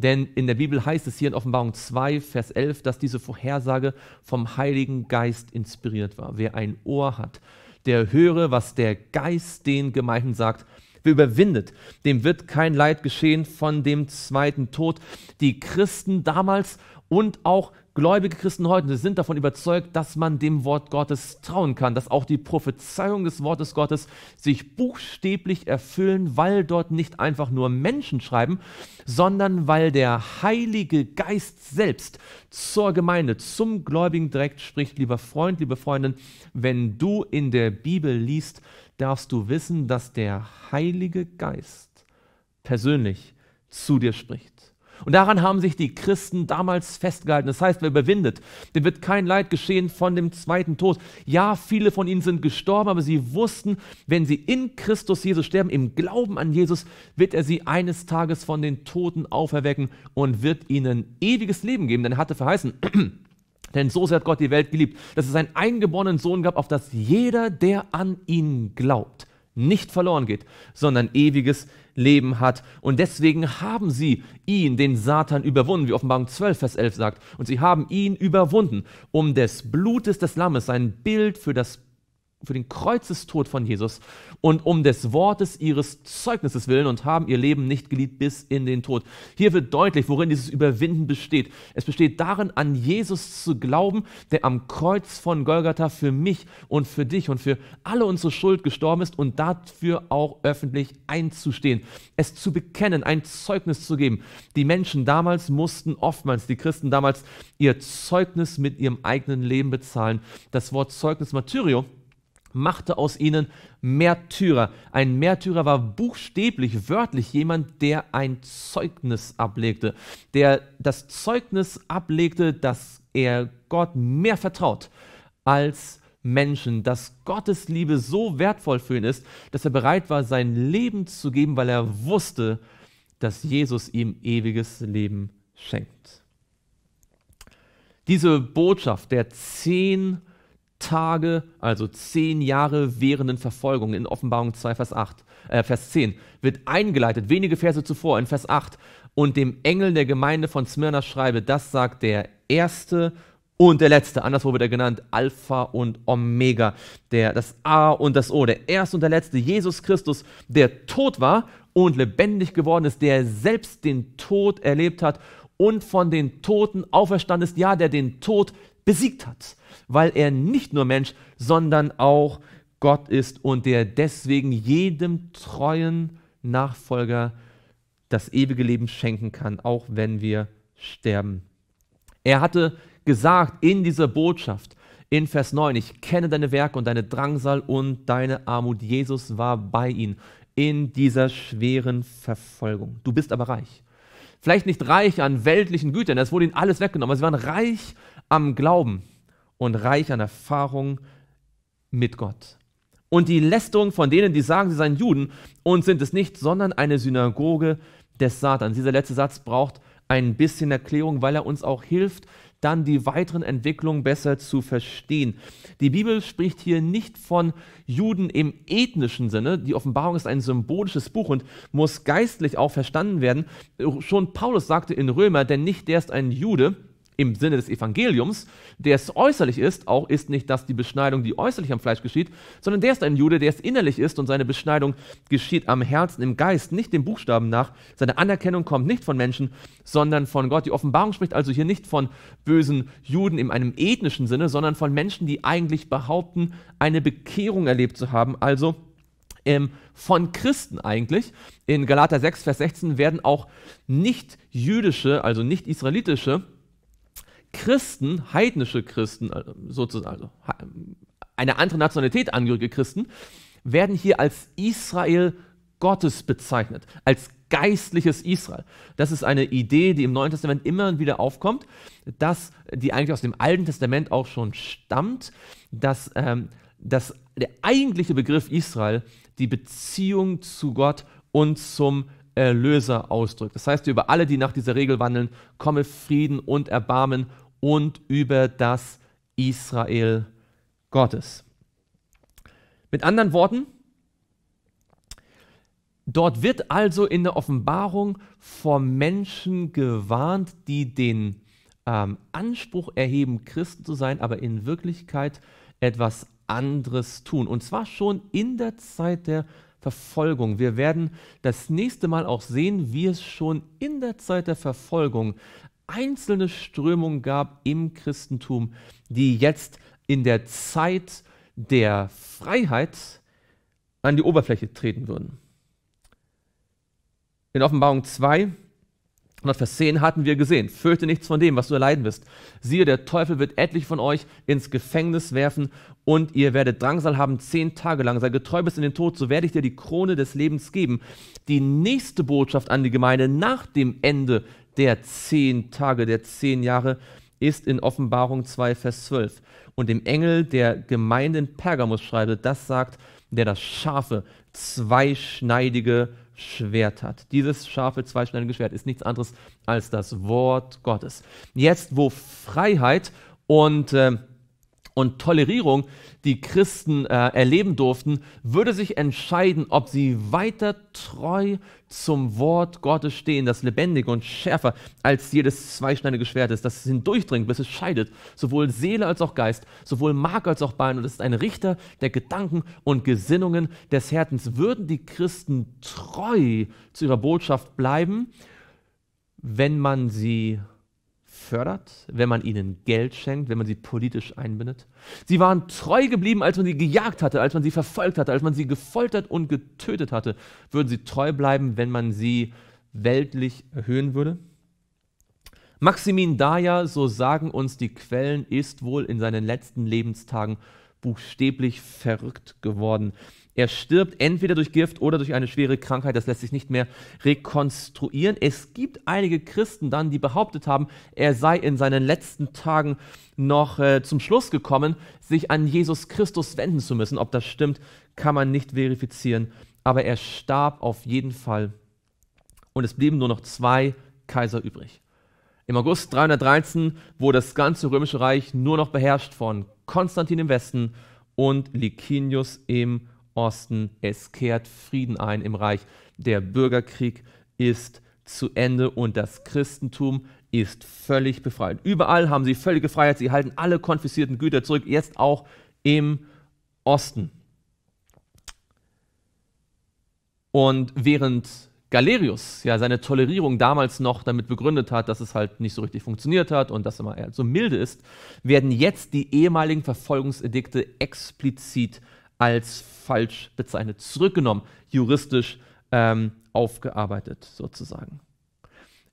Denn in der Bibel heißt es hier in Offenbarung 2, Vers 11, dass diese Vorhersage vom Heiligen Geist inspiriert war. Wer ein Ohr hat, der höre, was der Geist den Gemeinden sagt. Wer überwindet, dem wird kein Leid geschehen von dem zweiten Tod. Die Christen damals und auch Gläubige Christen heute sind davon überzeugt, dass man dem Wort Gottes trauen kann, dass auch die Prophezeiung des Wortes Gottes sich buchstäblich erfüllen, weil dort nicht einfach nur Menschen schreiben, sondern weil der Heilige Geist selbst zur Gemeinde, zum Gläubigen direkt spricht, lieber Freund, liebe Freundin, wenn du in der Bibel liest, darfst du wissen, dass der Heilige Geist persönlich zu dir spricht. Und daran haben sich die Christen damals festgehalten. Das heißt, wer überwindet, dem wird kein Leid geschehen von dem zweiten Tod. Ja, viele von ihnen sind gestorben, aber sie wussten, wenn sie in Christus Jesus sterben, im Glauben an Jesus, wird er sie eines Tages von den Toten auferwecken und wird ihnen ewiges Leben geben. Denn er hatte verheißen, [clears throat] denn so sehr hat Gott die Welt geliebt, dass es einen eingeborenen Sohn gab, auf das jeder, der an ihn glaubt, nicht verloren geht, sondern ewiges Leben hat. Und deswegen haben sie ihn, den Satan, überwunden, wie Offenbarung 12, Vers 11 sagt. Und sie haben ihn überwunden, um des Blutes des Lammes, sein Bild für das für den Kreuzestod von Jesus und um des Wortes ihres Zeugnisses willen und haben ihr Leben nicht geliebt bis in den Tod. Hier wird deutlich, worin dieses Überwinden besteht. Es besteht darin, an Jesus zu glauben, der am Kreuz von Golgatha für mich und für dich und für alle unsere Schuld gestorben ist und dafür auch öffentlich einzustehen, es zu bekennen, ein Zeugnis zu geben. Die Menschen damals mussten oftmals, die Christen damals, ihr Zeugnis mit ihrem eigenen Leben bezahlen. Das Wort Zeugnis Martyrium machte aus ihnen Märtyrer. Ein Märtyrer war buchstäblich, wörtlich jemand, der ein Zeugnis ablegte, der das Zeugnis ablegte, dass er Gott mehr vertraut als Menschen, dass Gottes Liebe so wertvoll für ihn ist, dass er bereit war, sein Leben zu geben, weil er wusste, dass Jesus ihm ewiges Leben schenkt. Diese Botschaft der zehn Tage, also zehn Jahre währenden Verfolgung in Offenbarung 2, Vers, 8, äh, Vers 10, wird eingeleitet, wenige Verse zuvor in Vers 8. Und dem Engel der Gemeinde von Smyrna schreibe, das sagt der Erste und der Letzte. Anderswo wird er genannt Alpha und Omega, der, das A und das O, der Erste und der Letzte, Jesus Christus, der tot war und lebendig geworden ist, der selbst den Tod erlebt hat und von den Toten auferstanden ist, ja, der den Tod besiegt hat, weil er nicht nur Mensch, sondern auch Gott ist und der deswegen jedem treuen Nachfolger das ewige Leben schenken kann, auch wenn wir sterben. Er hatte gesagt in dieser Botschaft, in Vers 9, ich kenne deine Werke und deine Drangsal und deine Armut. Jesus war bei ihnen in dieser schweren Verfolgung. Du bist aber reich. Vielleicht nicht reich an weltlichen Gütern, das wurde ihnen alles weggenommen, aber sie waren reich am Glauben und reich an Erfahrung mit Gott. Und die Lästerung von denen, die sagen, sie seien Juden und sind es nicht, sondern eine Synagoge des Satans. Dieser letzte Satz braucht ein bisschen Erklärung, weil er uns auch hilft, dann die weiteren Entwicklungen besser zu verstehen. Die Bibel spricht hier nicht von Juden im ethnischen Sinne. Die Offenbarung ist ein symbolisches Buch und muss geistlich auch verstanden werden. Schon Paulus sagte in Römer, denn nicht der ist ein Jude, im Sinne des Evangeliums, der es äußerlich ist, auch ist nicht dass die Beschneidung, die äußerlich am Fleisch geschieht, sondern der ist ein Jude, der es innerlich ist und seine Beschneidung geschieht am Herzen, im Geist, nicht dem Buchstaben nach. Seine Anerkennung kommt nicht von Menschen, sondern von Gott. Die Offenbarung spricht also hier nicht von bösen Juden in einem ethnischen Sinne, sondern von Menschen, die eigentlich behaupten, eine Bekehrung erlebt zu haben, also ähm, von Christen eigentlich. In Galater 6, Vers 16 werden auch nicht jüdische, also nicht israelitische, Christen, heidnische Christen, äh, sozusagen also eine andere Nationalität angehörige Christen, werden hier als Israel Gottes bezeichnet, als geistliches Israel. Das ist eine Idee, die im Neuen Testament immer wieder aufkommt, dass die eigentlich aus dem Alten Testament auch schon stammt, dass, ähm, dass der eigentliche Begriff Israel die Beziehung zu Gott und zum Erlöser ausdrückt. Das heißt, über alle, die nach dieser Regel wandeln, komme Frieden und Erbarmen und über das Israel Gottes. Mit anderen Worten, dort wird also in der Offenbarung vor Menschen gewarnt, die den ähm, Anspruch erheben, Christen zu sein, aber in Wirklichkeit etwas anderes tun. Und zwar schon in der Zeit der Verfolgung. Wir werden das nächste Mal auch sehen, wie es schon in der Zeit der Verfolgung einzelne Strömungen gab im Christentum, die jetzt in der Zeit der Freiheit an die Oberfläche treten würden. In Offenbarung 2 und Vers 10 hatten wir gesehen. Fürchte nichts von dem, was du erleiden wirst. Siehe, der Teufel wird etlich von euch ins Gefängnis werfen und ihr werdet Drangsal haben zehn Tage lang. Sei getreu bis in den Tod, so werde ich dir die Krone des Lebens geben. Die nächste Botschaft an die Gemeinde nach dem Ende der zehn Tage, der zehn Jahre, ist in Offenbarung 2, Vers 12. Und dem Engel der Gemeinde in Pergamus schreibe, das sagt, der das scharfe, zweischneidige Schwert hat. Dieses scharfe, zweischneidige Schwert ist nichts anderes als das Wort Gottes. Jetzt, wo Freiheit und, äh, und Tolerierung die Christen äh, erleben durften, würde sich entscheiden, ob sie weiter treu zum Wort Gottes stehen, das lebendiger und schärfer als jedes zweischneidige Schwert ist, das hindurchdringt, bis es scheidet, sowohl Seele als auch Geist, sowohl Mark als auch Bein. Und es ist ein Richter der Gedanken und Gesinnungen des Herzens. Würden die Christen treu zu ihrer Botschaft bleiben, wenn man sie fördert, wenn man ihnen Geld schenkt, wenn man sie politisch einbindet. Sie waren treu geblieben, als man sie gejagt hatte, als man sie verfolgt hatte, als man sie gefoltert und getötet hatte. Würden sie treu bleiben, wenn man sie weltlich erhöhen würde? Maximin Daya, so sagen uns die Quellen, ist wohl in seinen letzten Lebenstagen buchstäblich verrückt geworden. Er stirbt entweder durch Gift oder durch eine schwere Krankheit, das lässt sich nicht mehr rekonstruieren. Es gibt einige Christen dann, die behauptet haben, er sei in seinen letzten Tagen noch äh, zum Schluss gekommen, sich an Jesus Christus wenden zu müssen. Ob das stimmt, kann man nicht verifizieren, aber er starb auf jeden Fall. Und es blieben nur noch zwei Kaiser übrig. Im August 313 wurde das ganze römische Reich nur noch beherrscht von Konstantin im Westen und Licinius im Osten. Es kehrt Frieden ein im Reich. Der Bürgerkrieg ist zu Ende und das Christentum ist völlig befreit. Überall haben sie völlige Freiheit, sie halten alle konfiszierten Güter zurück, jetzt auch im Osten. Und während Galerius ja seine Tolerierung damals noch damit begründet hat, dass es halt nicht so richtig funktioniert hat und dass er halt so milde ist, werden jetzt die ehemaligen Verfolgungsedikte explizit als falsch bezeichnet, zurückgenommen, juristisch ähm, aufgearbeitet sozusagen.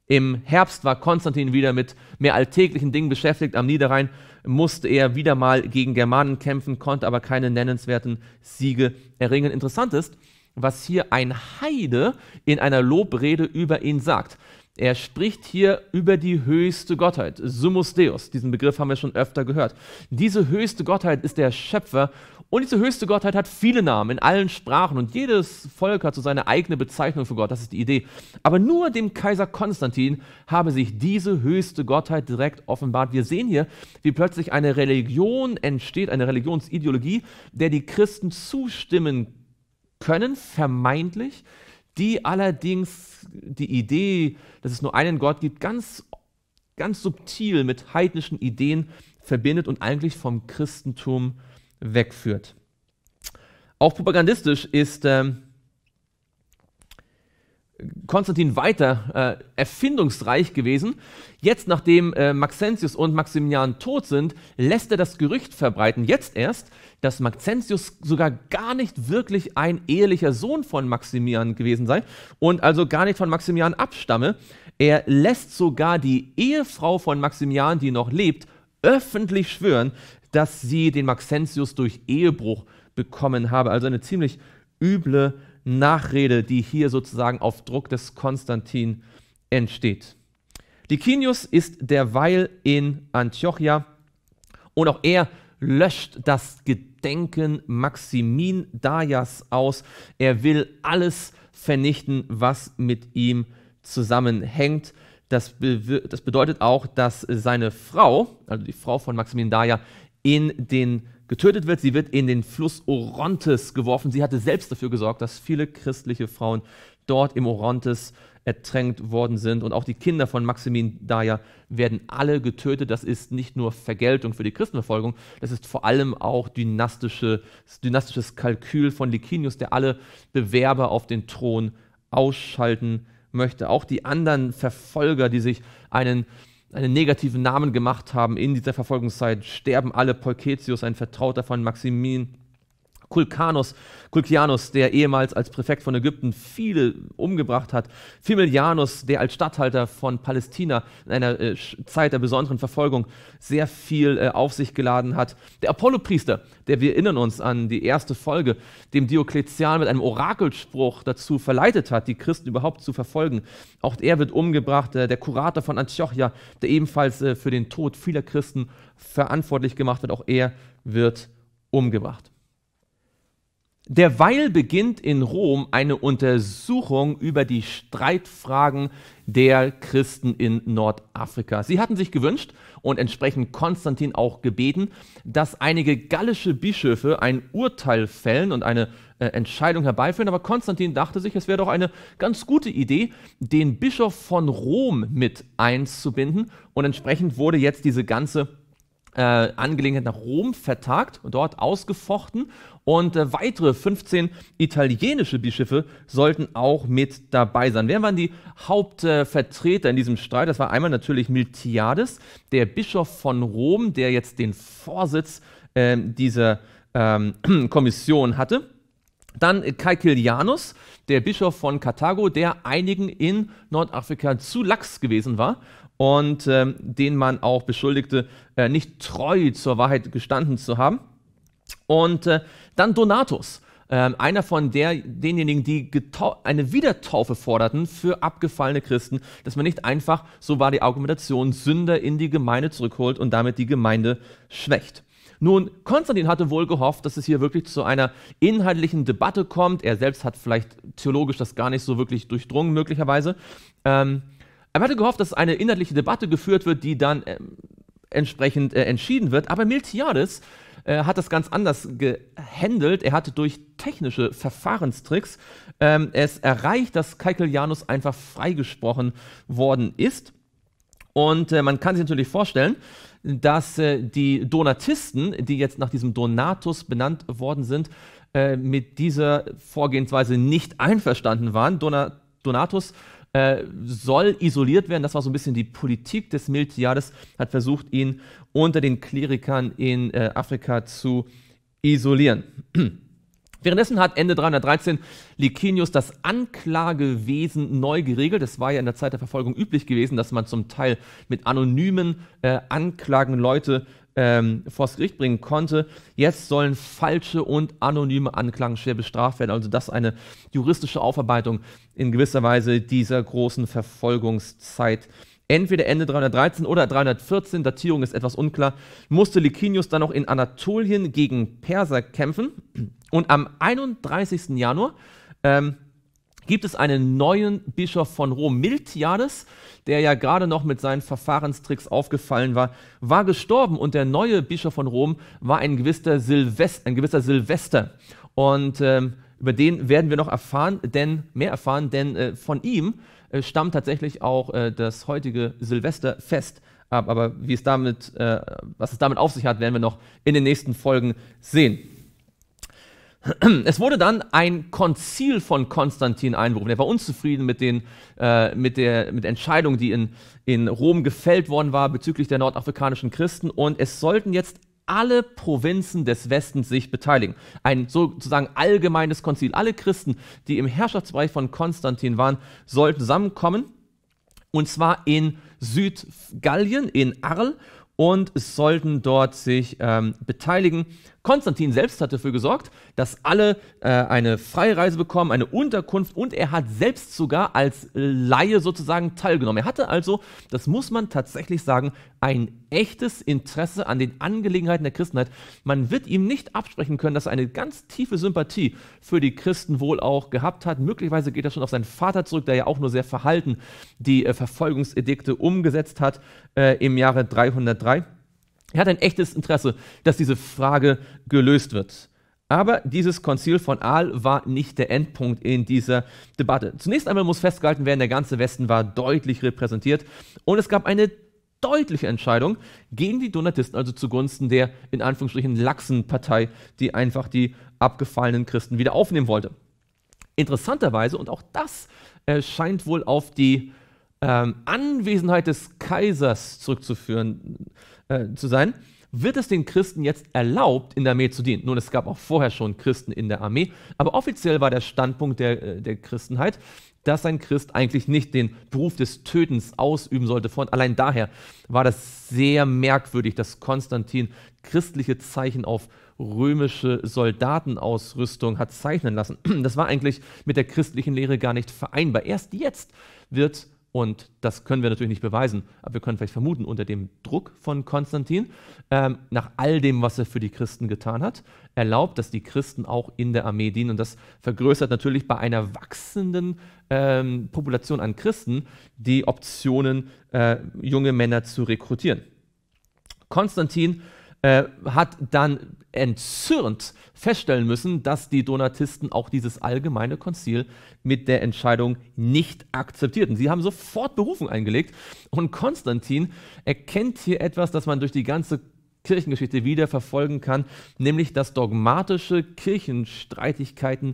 Im Herbst war Konstantin wieder mit mehr alltäglichen Dingen beschäftigt. Am Niederrhein musste er wieder mal gegen Germanen kämpfen, konnte aber keine nennenswerten Siege erringen. Interessant ist, was hier ein Heide in einer Lobrede über ihn sagt. Er spricht hier über die höchste Gottheit, Summus Deus. Diesen Begriff haben wir schon öfter gehört. Diese höchste Gottheit ist der Schöpfer und diese höchste Gottheit hat viele Namen in allen Sprachen und jedes Volk hat so seine eigene Bezeichnung für Gott. Das ist die Idee. Aber nur dem Kaiser Konstantin habe sich diese höchste Gottheit direkt offenbart. Wir sehen hier, wie plötzlich eine Religion entsteht, eine Religionsideologie, der die Christen zustimmen können, vermeintlich, die allerdings die Idee, dass es nur einen Gott gibt, ganz, ganz subtil mit heidnischen Ideen verbindet und eigentlich vom Christentum wegführt. Auch propagandistisch ist äh, Konstantin weiter äh, erfindungsreich gewesen. Jetzt, nachdem äh, Maxentius und Maximilian tot sind, lässt er das Gerücht verbreiten, jetzt erst, dass Maxentius sogar gar nicht wirklich ein ehelicher Sohn von Maximian gewesen sei und also gar nicht von Maximian abstamme. Er lässt sogar die Ehefrau von Maximian, die noch lebt, öffentlich schwören, dass sie den Maxentius durch Ehebruch bekommen habe. Also eine ziemlich üble Nachrede, die hier sozusagen auf Druck des Konstantin entsteht. Licinius ist derweil in Antiochia und auch er löscht das Gedenken Maximin Dajas aus. Er will alles vernichten, was mit ihm zusammenhängt. Das, be das bedeutet auch, dass seine Frau, also die Frau von Maximin Daja, in den getötet wird. Sie wird in den Fluss Orontes geworfen. Sie hatte selbst dafür gesorgt, dass viele christliche Frauen dort im Orontes ertränkt worden sind. Und auch die Kinder von Maximin Daya werden alle getötet. Das ist nicht nur Vergeltung für die Christenverfolgung, das ist vor allem auch dynastische, dynastisches Kalkül von Licinius, der alle Bewerber auf den Thron ausschalten möchte. Auch die anderen Verfolger, die sich einen einen negativen Namen gemacht haben in dieser Verfolgungszeit, sterben alle. Polketius, ein Vertrauter von Maximin, Kulkanus, Kulkianus, der ehemals als Präfekt von Ägypten viele umgebracht hat, Fimilianus, der als Statthalter von Palästina in einer äh, Zeit der besonderen Verfolgung sehr viel äh, auf sich geladen hat, der Apollopriester, der wir erinnern uns an die erste Folge, dem Diokletian mit einem Orakelspruch dazu verleitet hat, die Christen überhaupt zu verfolgen. Auch er wird umgebracht, äh, der Kurator von Antiochia, der ebenfalls äh, für den Tod vieler Christen verantwortlich gemacht wird, auch er wird umgebracht. Derweil beginnt in Rom eine Untersuchung über die Streitfragen der Christen in Nordafrika. Sie hatten sich gewünscht und entsprechend Konstantin auch gebeten, dass einige gallische Bischöfe ein Urteil fällen und eine äh, Entscheidung herbeiführen. Aber Konstantin dachte sich, es wäre doch eine ganz gute Idee, den Bischof von Rom mit einzubinden. Und entsprechend wurde jetzt diese ganze äh, Angelegenheit nach Rom vertagt und dort ausgefochten. Und äh, weitere 15 italienische Bischöfe sollten auch mit dabei sein. Wer waren die Hauptvertreter äh, in diesem Streit? Das war einmal natürlich Miltiades, der Bischof von Rom, der jetzt den Vorsitz äh, dieser ähm, [clears throat] Kommission hatte. Dann Kaikilianus, der Bischof von Karthago, der einigen in Nordafrika zu lax gewesen war und ähm, den man auch beschuldigte, äh, nicht treu zur Wahrheit gestanden zu haben. Und äh, dann Donatus, äh, einer von der, denjenigen, die eine Wiedertaufe forderten für abgefallene Christen, dass man nicht einfach, so war die Argumentation, Sünder in die Gemeinde zurückholt und damit die Gemeinde schwächt. Nun, Konstantin hatte wohl gehofft, dass es hier wirklich zu einer inhaltlichen Debatte kommt. Er selbst hat vielleicht theologisch das gar nicht so wirklich durchdrungen, möglicherweise. Ähm, er hatte gehofft, dass eine inhaltliche Debatte geführt wird, die dann ähm, entsprechend äh, entschieden wird. Aber Miltiades äh, hat das ganz anders gehandelt. Er hatte durch technische Verfahrenstricks ähm, es erreicht, dass Kaikelianus einfach freigesprochen worden ist. Und äh, man kann sich natürlich vorstellen, dass äh, die Donatisten, die jetzt nach diesem Donatus benannt worden sind, äh, mit dieser Vorgehensweise nicht einverstanden waren. Donat Donatus äh, soll isoliert werden. Das war so ein bisschen die Politik des Miltiades, hat versucht, ihn unter den Klerikern in äh, Afrika zu isolieren. [clears throat] Währenddessen hat Ende 313 Licinius das Anklagewesen neu geregelt. Es war ja in der Zeit der Verfolgung üblich gewesen, dass man zum Teil mit anonymen äh, Anklagen Leute ähm, vors Gericht bringen konnte. Jetzt sollen falsche und anonyme Anklagen schwer bestraft werden. Also das eine juristische Aufarbeitung in gewisser Weise dieser großen Verfolgungszeit. Entweder Ende 313 oder 314, Datierung ist etwas unklar, musste Licinius dann noch in Anatolien gegen Perser kämpfen. Und am 31. Januar ähm, gibt es einen neuen Bischof von Rom. Miltiades, der ja gerade noch mit seinen Verfahrenstricks aufgefallen war, war gestorben und der neue Bischof von Rom war ein gewisser, Silvest, ein gewisser Silvester. Und ähm, über den werden wir noch erfahren, denn mehr erfahren, denn äh, von ihm äh, stammt tatsächlich auch äh, das heutige Silvesterfest ab. Aber wie es damit, äh, was es damit auf sich hat, werden wir noch in den nächsten Folgen sehen. [clears throat] Es wurde dann ein Konzil von Konstantin einberufen. Er war unzufrieden mit, den, äh, mit der mit Entscheidung, die in, in Rom gefällt worden war bezüglich der nordafrikanischen Christen. Und es sollten jetzt alle Provinzen des Westens sich beteiligen. Ein sozusagen allgemeines Konzil. Alle Christen, die im Herrschaftsbereich von Konstantin waren, sollten zusammenkommen. Und zwar in Südgallien, in Arles. Und sollten dort sich ähm, beteiligen. Konstantin selbst hat dafür gesorgt, dass alle äh, eine Freireise bekommen, eine Unterkunft und er hat selbst sogar als äh, Laie sozusagen teilgenommen. Er hatte also, das muss man tatsächlich sagen, ein echtes Interesse an den Angelegenheiten der Christenheit. Man wird ihm nicht absprechen können, dass er eine ganz tiefe Sympathie für die Christen wohl auch gehabt hat. Möglicherweise geht das schon auf seinen Vater zurück, der ja auch nur sehr verhalten die äh, Verfolgungsedikte umgesetzt hat äh, im Jahre 303. Er hat ein echtes Interesse, dass diese Frage gelöst wird. Aber dieses Konzil von Aal war nicht der Endpunkt in dieser Debatte. Zunächst einmal muss festgehalten werden, der ganze Westen war deutlich repräsentiert und es gab eine deutliche Entscheidung gegen die Donatisten, also zugunsten der in Anführungsstrichen laxen Partei, die einfach die abgefallenen Christen wieder aufnehmen wollte. Interessanterweise, und auch das äh, scheint wohl auf die ähm, Anwesenheit des Kaisers zurückzuführen, äh, zu sein, wird es den Christen jetzt erlaubt, in der Armee zu dienen. Nun, es gab auch vorher schon Christen in der Armee, aber offiziell war der Standpunkt der, äh, der Christenheit, dass ein Christ eigentlich nicht den Beruf des Tötens ausüben sollte. Von allein daher war das sehr merkwürdig, dass Konstantin christliche Zeichen auf römische Soldatenausrüstung hat zeichnen lassen. [clears throat] Das war eigentlich mit der christlichen Lehre gar nicht vereinbar. Erst jetzt wird und das können wir natürlich nicht beweisen, aber wir können vielleicht vermuten, unter dem Druck von Konstantin, ähm, nach all dem, was er für die Christen getan hat, erlaubt, dass die Christen auch in der Armee dienen. Und das vergrößert natürlich bei einer wachsenden ähm, Population an Christen die Optionen, äh, junge Männer zu rekrutieren. Konstantin äh, hat dann entzürnt feststellen müssen, dass die Donatisten auch dieses allgemeine Konzil mit der Entscheidung nicht akzeptierten. Sie haben sofort Berufung eingelegt und Konstantin erkennt hier etwas, das man durch die ganze Kirchengeschichte wieder verfolgen kann, nämlich dass dogmatische Kirchenstreitigkeiten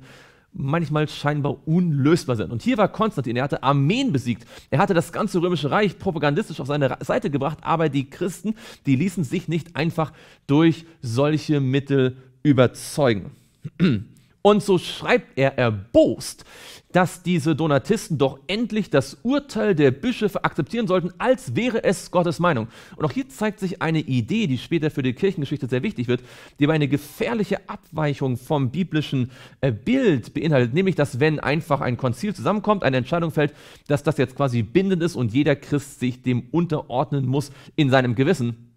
manchmal scheinbar unlösbar sind. Und hier war Konstantin, er hatte Armeen besiegt, er hatte das ganze römische Reich propagandistisch auf seine Seite gebracht, aber die Christen, die ließen sich nicht einfach durch solche Mittel überzeugen. [clears throat] Und so schreibt er erbost, dass diese Donatisten doch endlich das Urteil der Bischöfe akzeptieren sollten, als wäre es Gottes Meinung. Und auch hier zeigt sich eine Idee, die später für die Kirchengeschichte sehr wichtig wird, die aber eine gefährliche Abweichung vom biblischen äh, Bild beinhaltet, nämlich dass wenn einfach ein Konzil zusammenkommt, eine Entscheidung fällt, dass das jetzt quasi bindend ist und jeder Christ sich dem unterordnen muss in seinem Gewissen.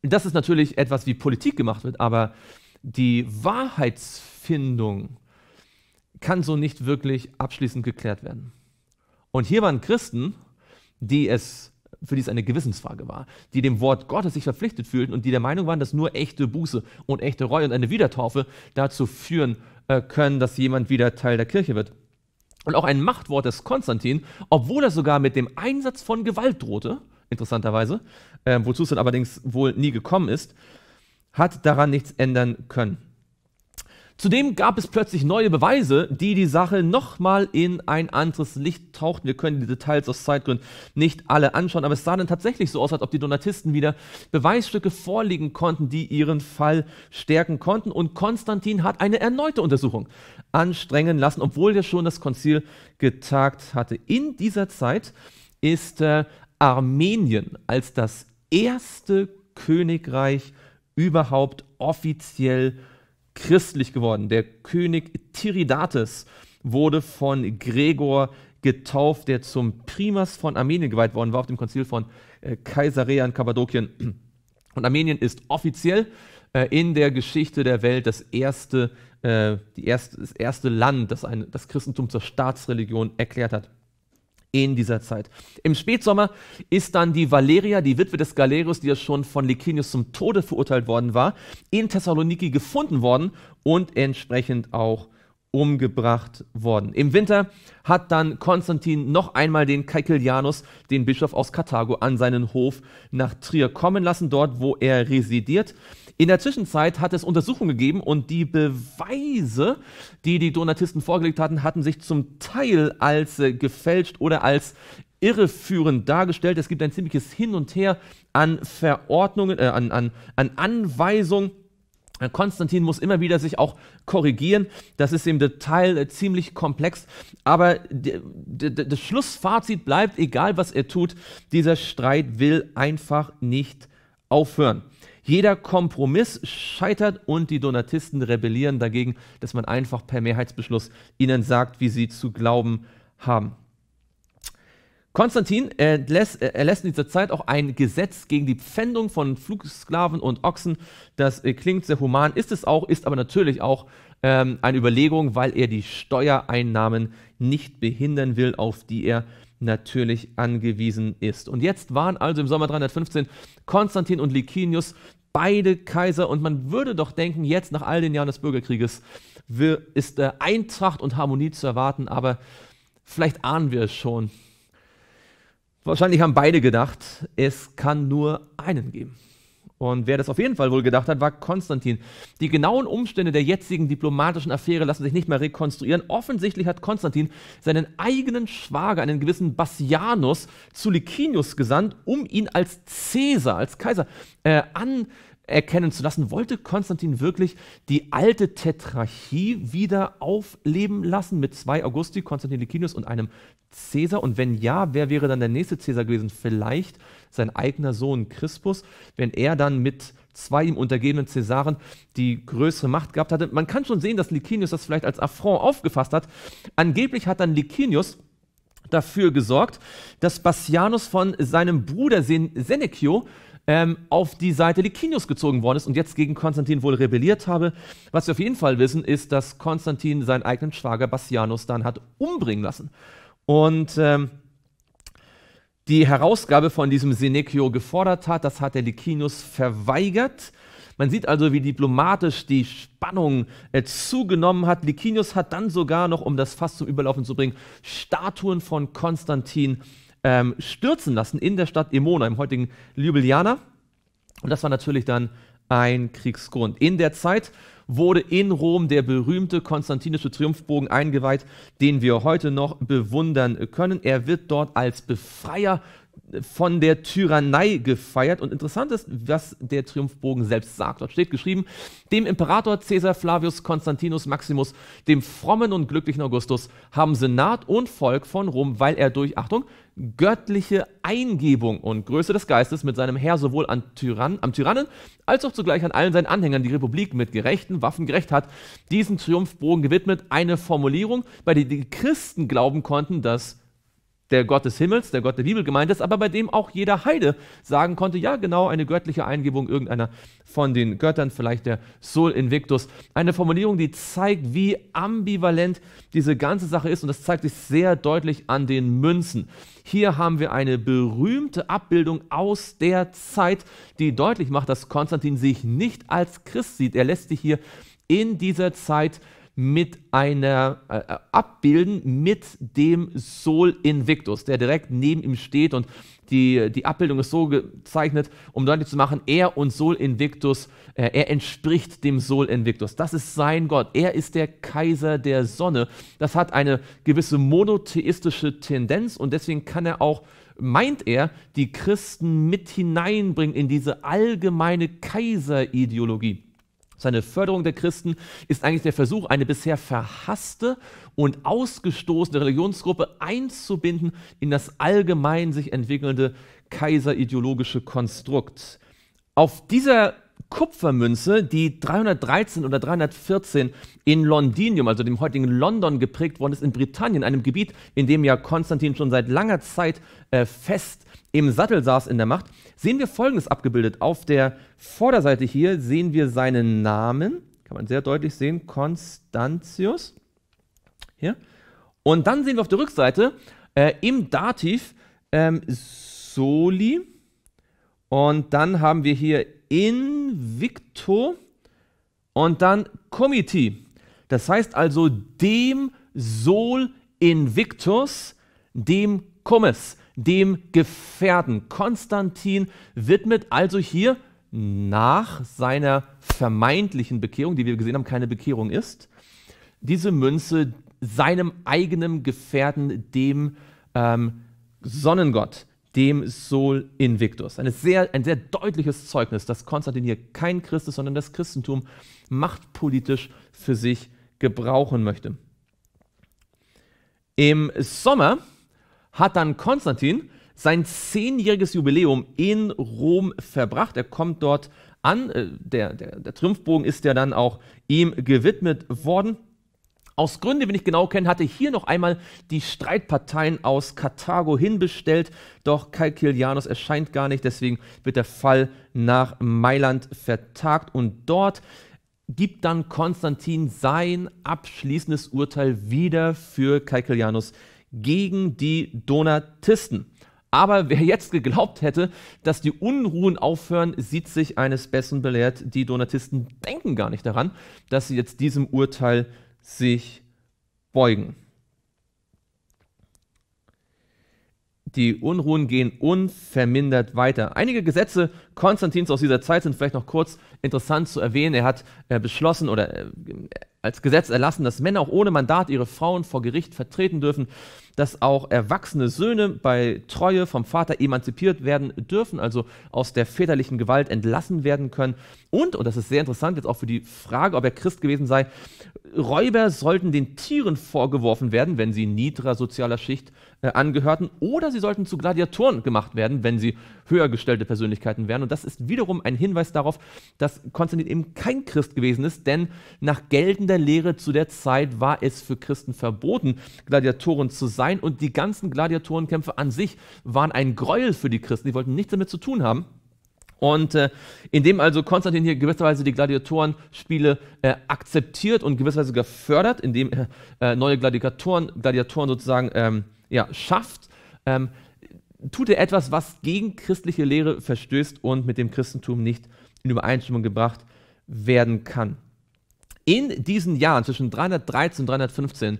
Das ist natürlich etwas, wie Politik gemacht wird, aber die Wahrheitsfindung kann so nicht wirklich abschließend geklärt werden. Und hier waren Christen, die es für die es eine Gewissensfrage war, die dem Wort Gottes sich verpflichtet fühlten und die der Meinung waren, dass nur echte Buße und echte Reue und eine Wiedertaufe dazu führen äh, können, dass jemand wieder Teil der Kirche wird. Und auch ein Machtwort des Konstantin, obwohl er sogar mit dem Einsatz von Gewalt drohte, interessanterweise, äh, wozu es dann allerdings wohl nie gekommen ist, hat daran nichts ändern können. Zudem gab es plötzlich neue Beweise, die die Sache nochmal in ein anderes Licht tauchten. Wir können die Details aus Zeitgründen nicht alle anschauen, aber es sah dann tatsächlich so aus, als ob die Donatisten wieder Beweisstücke vorlegen konnten, die ihren Fall stärken konnten. Und Konstantin hat eine erneute Untersuchung anstrengen lassen, obwohl er schon das Konzil getagt hatte. In dieser Zeit ist äh, Armenien als das erste Königreich überhaupt offiziell christlich geworden. Der König Tiridates wurde von Gregor getauft, der zum Primas von Armenien geweiht worden war auf dem Konzil von äh, in Kappadokien. Und Armenien ist offiziell äh, in der Geschichte der Welt das erste, äh, die erste, das erste Land, das ein, das Christentum zur Staatsreligion erklärt hat in dieser Zeit. Im Spätsommer ist dann die Valeria, die Witwe des Galerius, die ja schon von Licinius zum Tode verurteilt worden war, in Thessaloniki gefunden worden und entsprechend auch umgebracht worden. Im Winter hat dann Konstantin noch einmal den Caecilianus, den Bischof aus Karthago, an seinen Hof nach Trier kommen lassen, dort wo er residiert. In der Zwischenzeit hat es Untersuchungen gegeben und die Beweise, die die Donatisten vorgelegt hatten, hatten sich zum Teil als äh, gefälscht oder als irreführend dargestellt. Es gibt ein ziemliches Hin und Her an Verordnungen, äh, an, an, an Anweisungen. Äh, Konstantin muss immer wieder sich auch korrigieren. Das ist im Detail äh, ziemlich komplex. Aber das Schlussfazit bleibt, egal was er tut, dieser Streit will einfach nicht aufhören. Jeder Kompromiss scheitert und die Donatisten rebellieren dagegen, dass man einfach per Mehrheitsbeschluss ihnen sagt, wie sie zu glauben haben. Konstantin erlässt, erlässt in dieser Zeit auch ein Gesetz gegen die Pfändung von Flugsklaven und Ochsen. Das äh, klingt sehr human, ist es auch, ist aber natürlich auch ähm, eine Überlegung, weil er die Steuereinnahmen nicht behindern will, auf die er natürlich angewiesen ist. Und jetzt waren also im Sommer 315 Konstantin und Licinius beide Kaiser und man würde doch denken, jetzt nach all den Jahren des Bürgerkrieges ist äh, Eintracht und Harmonie zu erwarten, aber vielleicht ahnen wir es schon. Wahrscheinlich haben beide gedacht, es kann nur einen geben. Und wer das auf jeden Fall wohl gedacht hat, war Konstantin. Die genauen Umstände der jetzigen diplomatischen Affäre lassen sich nicht mehr rekonstruieren. Offensichtlich hat Konstantin seinen eigenen Schwager, einen gewissen Bassianus, zu Licinius gesandt, um ihn als Cäsar, als Kaiser, äh, an erkennen zu lassen, wollte Konstantin wirklich die alte Tetrarchie wieder aufleben lassen mit zwei Augusti, Konstantin Licinius und einem Cäsar? Und wenn ja, wer wäre dann der nächste Cäsar gewesen? Vielleicht sein eigener Sohn Crispus, wenn er dann mit zwei ihm untergebenen Cäsaren die größere Macht gehabt hatte. Man kann schon sehen, dass Licinius das vielleicht als Affront aufgefasst hat. Angeblich hat dann Licinius dafür gesorgt, dass Bassianus von seinem Bruder Senecio ähm, auf die Seite Licinius gezogen worden ist und jetzt gegen Konstantin wohl rebelliert habe. Was wir auf jeden Fall wissen, ist, dass Konstantin seinen eigenen Schwager Bassianus dann hat umbringen lassen. Und ähm, die Herausgabe von diesem Senecio gefordert hat, das hat der Licinius verweigert. Man sieht also, wie diplomatisch die Spannung äh, zugenommen hat. Licinius hat dann sogar noch, um das Fass zum Überlaufen zu bringen, Statuen von Konstantin ähm, stürzen lassen in der Stadt Emona, im heutigen Ljubljana. Und das war natürlich dann ein Kriegsgrund. In der Zeit wurde in Rom der berühmte konstantinische Triumphbogen eingeweiht, den wir heute noch bewundern können. Er wird dort als Befreier von der Tyrannei gefeiert. Und interessant ist, was der Triumphbogen selbst sagt. Dort steht geschrieben, dem Imperator Caesar Flavius Constantinus Maximus, dem frommen und glücklichen Augustus, haben Senat und Volk von Rom, weil er durch, Achtung, göttliche Eingebung und Größe des Geistes mit seinem Herr sowohl an Tyrann, am Tyrannen als auch zugleich an allen seinen Anhängern die Republik mit gerechten Waffen gerecht hat, diesen Triumphbogen gewidmet eine Formulierung, bei der die Christen glauben konnten, dass der Gott des Himmels, der Gott der Bibel gemeint ist, aber bei dem auch jeder Heide sagen konnte, ja genau, eine göttliche Eingebung irgendeiner von den Göttern, vielleicht der Sol Invictus. Eine Formulierung, die zeigt, wie ambivalent diese ganze Sache ist und das zeigt sich sehr deutlich an den Münzen. Hier haben wir eine berühmte Abbildung aus der Zeit, die deutlich macht, dass Konstantin sich nicht als Christ sieht. Er lässt sich hier in dieser Zeit mit einer äh, äh, abbilden mit dem Sol Invictus, der direkt neben ihm steht und die, die Abbildung ist so gezeichnet, um deutlich zu machen, er und Sol Invictus, äh, er entspricht dem Sol Invictus. Das ist sein Gott. Er ist der Kaiser der Sonne. Das hat eine gewisse monotheistische Tendenz und deswegen kann er auch meint er, die Christen mit hineinbringen in diese allgemeine Kaiserideologie. Seine Förderung der Christen ist eigentlich der Versuch, eine bisher verhasste und ausgestoßene Religionsgruppe einzubinden in das allgemein sich entwickelnde kaiserideologische Konstrukt. Auf dieser Kupfermünze, die 313 oder 314 in Londinium, also dem heutigen London, geprägt worden ist, in Britannien, einem Gebiet, in dem ja Konstantin schon seit langer Zeit äh, fest im Sattel saß in der Macht, sehen wir Folgendes abgebildet. Auf der Vorderseite hier sehen wir seinen Namen, kann man sehr deutlich sehen, Konstantius. Hier. Und dann sehen wir auf der Rückseite äh, im Dativ ähm, Soli. Und dann haben wir hier Invicto und dann Comiti. Das heißt also dem Sol Invictus, dem Comes dem Gefährten. Konstantin widmet also hier nach seiner vermeintlichen Bekehrung, die wir gesehen haben, keine Bekehrung ist, diese Münze seinem eigenen Gefährten, dem ähm, Sonnengott, dem Sol Invictus. Eine sehr, ein sehr deutliches Zeugnis, dass Konstantin hier kein Christ ist, sondern das Christentum machtpolitisch für sich gebrauchen möchte. Im Sommer hat dann Konstantin sein zehnjähriges Jubiläum in Rom verbracht. Er kommt dort an. Äh, der, der, der Triumphbogen ist ja dann auch ihm gewidmet worden. Aus Gründen, die wir nicht genau kennen, hatte hier noch einmal die Streitparteien aus Karthago hinbestellt, doch Calcilianus erscheint gar nicht, deswegen wird der Fall nach Mailand vertagt und dort gibt dann Konstantin sein abschließendes Urteil wieder für Calcilianus gegen die Donatisten. Aber wer jetzt geglaubt hätte, dass die Unruhen aufhören, sieht sich eines Besseren belehrt. Die Donatisten denken gar nicht daran, dass sie jetzt diesem Urteil sich beugen. die Unruhen gehen unvermindert weiter. Einige Gesetze Konstantins aus dieser Zeit sind vielleicht noch kurz interessant zu erwähnen. Er hat äh, beschlossen oder äh, als Gesetz erlassen, dass Männer auch ohne Mandat ihre Frauen vor Gericht vertreten dürfen dass auch erwachsene Söhne bei Treue vom Vater emanzipiert werden dürfen, also aus der väterlichen Gewalt entlassen werden können. Und, und das ist sehr interessant jetzt auch für die Frage, ob er Christ gewesen sei, Räuber sollten den Tieren vorgeworfen werden, wenn sie niedrer sozialer Schicht äh, angehörten, oder sie sollten zu Gladiatoren gemacht werden, wenn sie höher gestellte Persönlichkeiten wären. Und das ist wiederum ein Hinweis darauf, dass Konstantin eben kein Christ gewesen ist, denn nach geltender Lehre zu der Zeit war es für Christen verboten, Gladiatoren zu sein. Und die ganzen Gladiatorenkämpfe an sich waren ein Gräuel für die Christen. Die wollten nichts damit zu tun haben. Und äh, indem also Konstantin hier gewisserweise die Gladiatorenspiele äh, akzeptiert und gewisserweise gefördert, indem er äh, neue Gladiatoren, Gladiatoren sozusagen ähm, ja, schafft, ähm, tut er etwas, was gegen christliche Lehre verstößt und mit dem Christentum nicht in Übereinstimmung gebracht werden kann. In diesen Jahren zwischen 313 und 315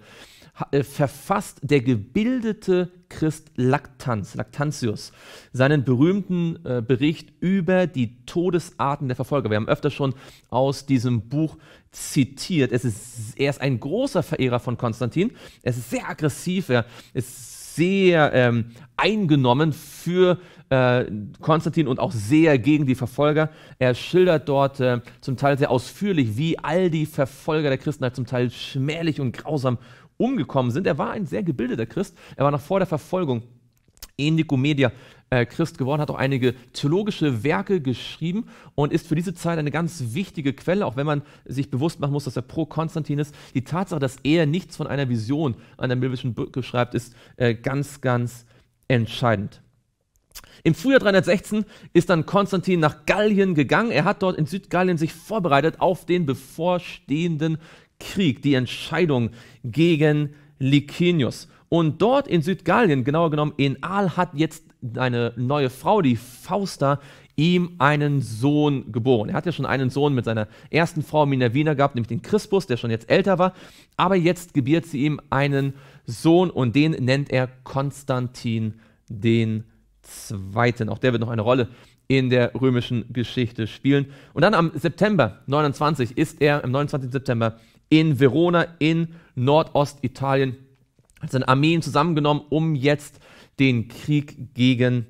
äh, verfasst der gebildete Christ Lactanz, Lactantius, seinen berühmten äh, Bericht über die Todesarten der Verfolger. Wir haben öfter schon aus diesem Buch zitiert. Es ist, er ist ein großer Verehrer von Konstantin. Er ist sehr aggressiv, er ist sehr ähm, eingenommen für äh, Konstantin und auch sehr gegen die Verfolger. Er schildert dort äh, zum Teil sehr ausführlich, wie all die Verfolger der Christenheit halt zum Teil schmählich und grausam umgekommen sind. Er war ein sehr gebildeter Christ. Er war noch vor der Verfolgung in Nikomedia äh, Christ geworden, hat auch einige theologische Werke geschrieben und ist für diese Zeit eine ganz wichtige Quelle, auch wenn man sich bewusst machen muss, dass er pro Konstantin ist. Die Tatsache, dass er nichts von einer Vision an der biblischen Brücke schreibt, ist äh, ganz, ganz entscheidend. Im Frühjahr 316 ist dann Konstantin nach Gallien gegangen. Er hat dort in Südgallien sich vorbereitet auf den bevorstehenden Krieg, die Entscheidung gegen Licinius. Und dort in Südgallien, genauer genommen in Aal, hat jetzt eine neue Frau, die Fausta, ihm einen Sohn geboren. Er hat ja schon einen Sohn mit seiner ersten Frau Minervina gehabt, nämlich den Crispus, der schon jetzt älter war. Aber jetzt gebiert sie ihm einen Sohn und den nennt er Konstantin den Zweiten. Auch der wird noch eine Rolle in der römischen Geschichte spielen. Und dann am September 29 ist er, am 29. September in Verona in Nordostitalien, hat seine Armeen zusammengenommen, um jetzt den Krieg gegen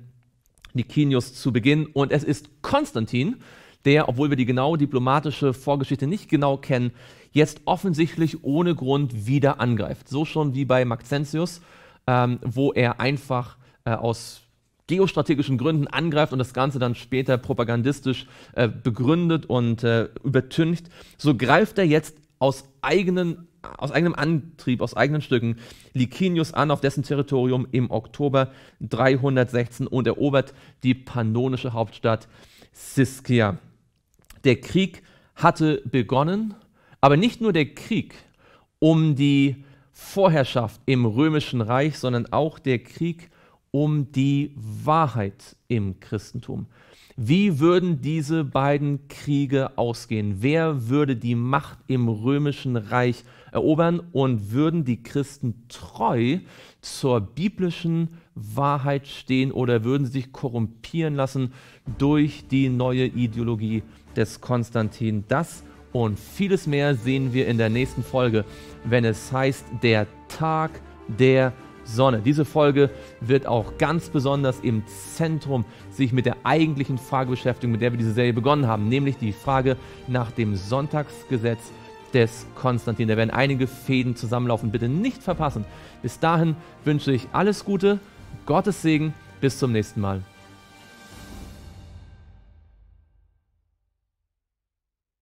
Licinius zu beginnen. Und es ist Konstantin, der, obwohl wir die genaue diplomatische Vorgeschichte nicht genau kennen, jetzt offensichtlich ohne Grund wieder angreift. So schon wie bei Maxentius, ähm, wo er einfach äh, aus geostrategischen Gründen angreift und das Ganze dann später propagandistisch äh, begründet und äh, übertüncht. So greift er jetzt aus, eigenen, aus eigenem Antrieb, aus eigenen Stücken Licinius an auf dessen Territorium im Oktober 316 und erobert die pannonische Hauptstadt Siskia. Der Krieg hatte begonnen, aber nicht nur der Krieg um die Vorherrschaft im römischen Reich, sondern auch der Krieg um die Wahrheit im Christentum. Wie würden diese beiden Kriege ausgehen? Wer würde die Macht im römischen Reich erobern und würden die Christen treu zur biblischen Wahrheit stehen oder würden sie sich korrumpieren lassen durch die neue Ideologie des Konstantin? Das und vieles mehr sehen wir in der nächsten Folge, wenn es heißt der Tag der Sonne. Diese Folge wird auch ganz besonders im Zentrum sich mit der eigentlichen Frage beschäftigen, mit der wir diese Serie begonnen haben, nämlich die Frage nach dem Sonntagsgesetz des Konstantin. Da werden einige Fäden zusammenlaufen. Bitte nicht verpassen. Bis dahin wünsche ich alles Gute, Gottes Segen. Bis zum nächsten Mal.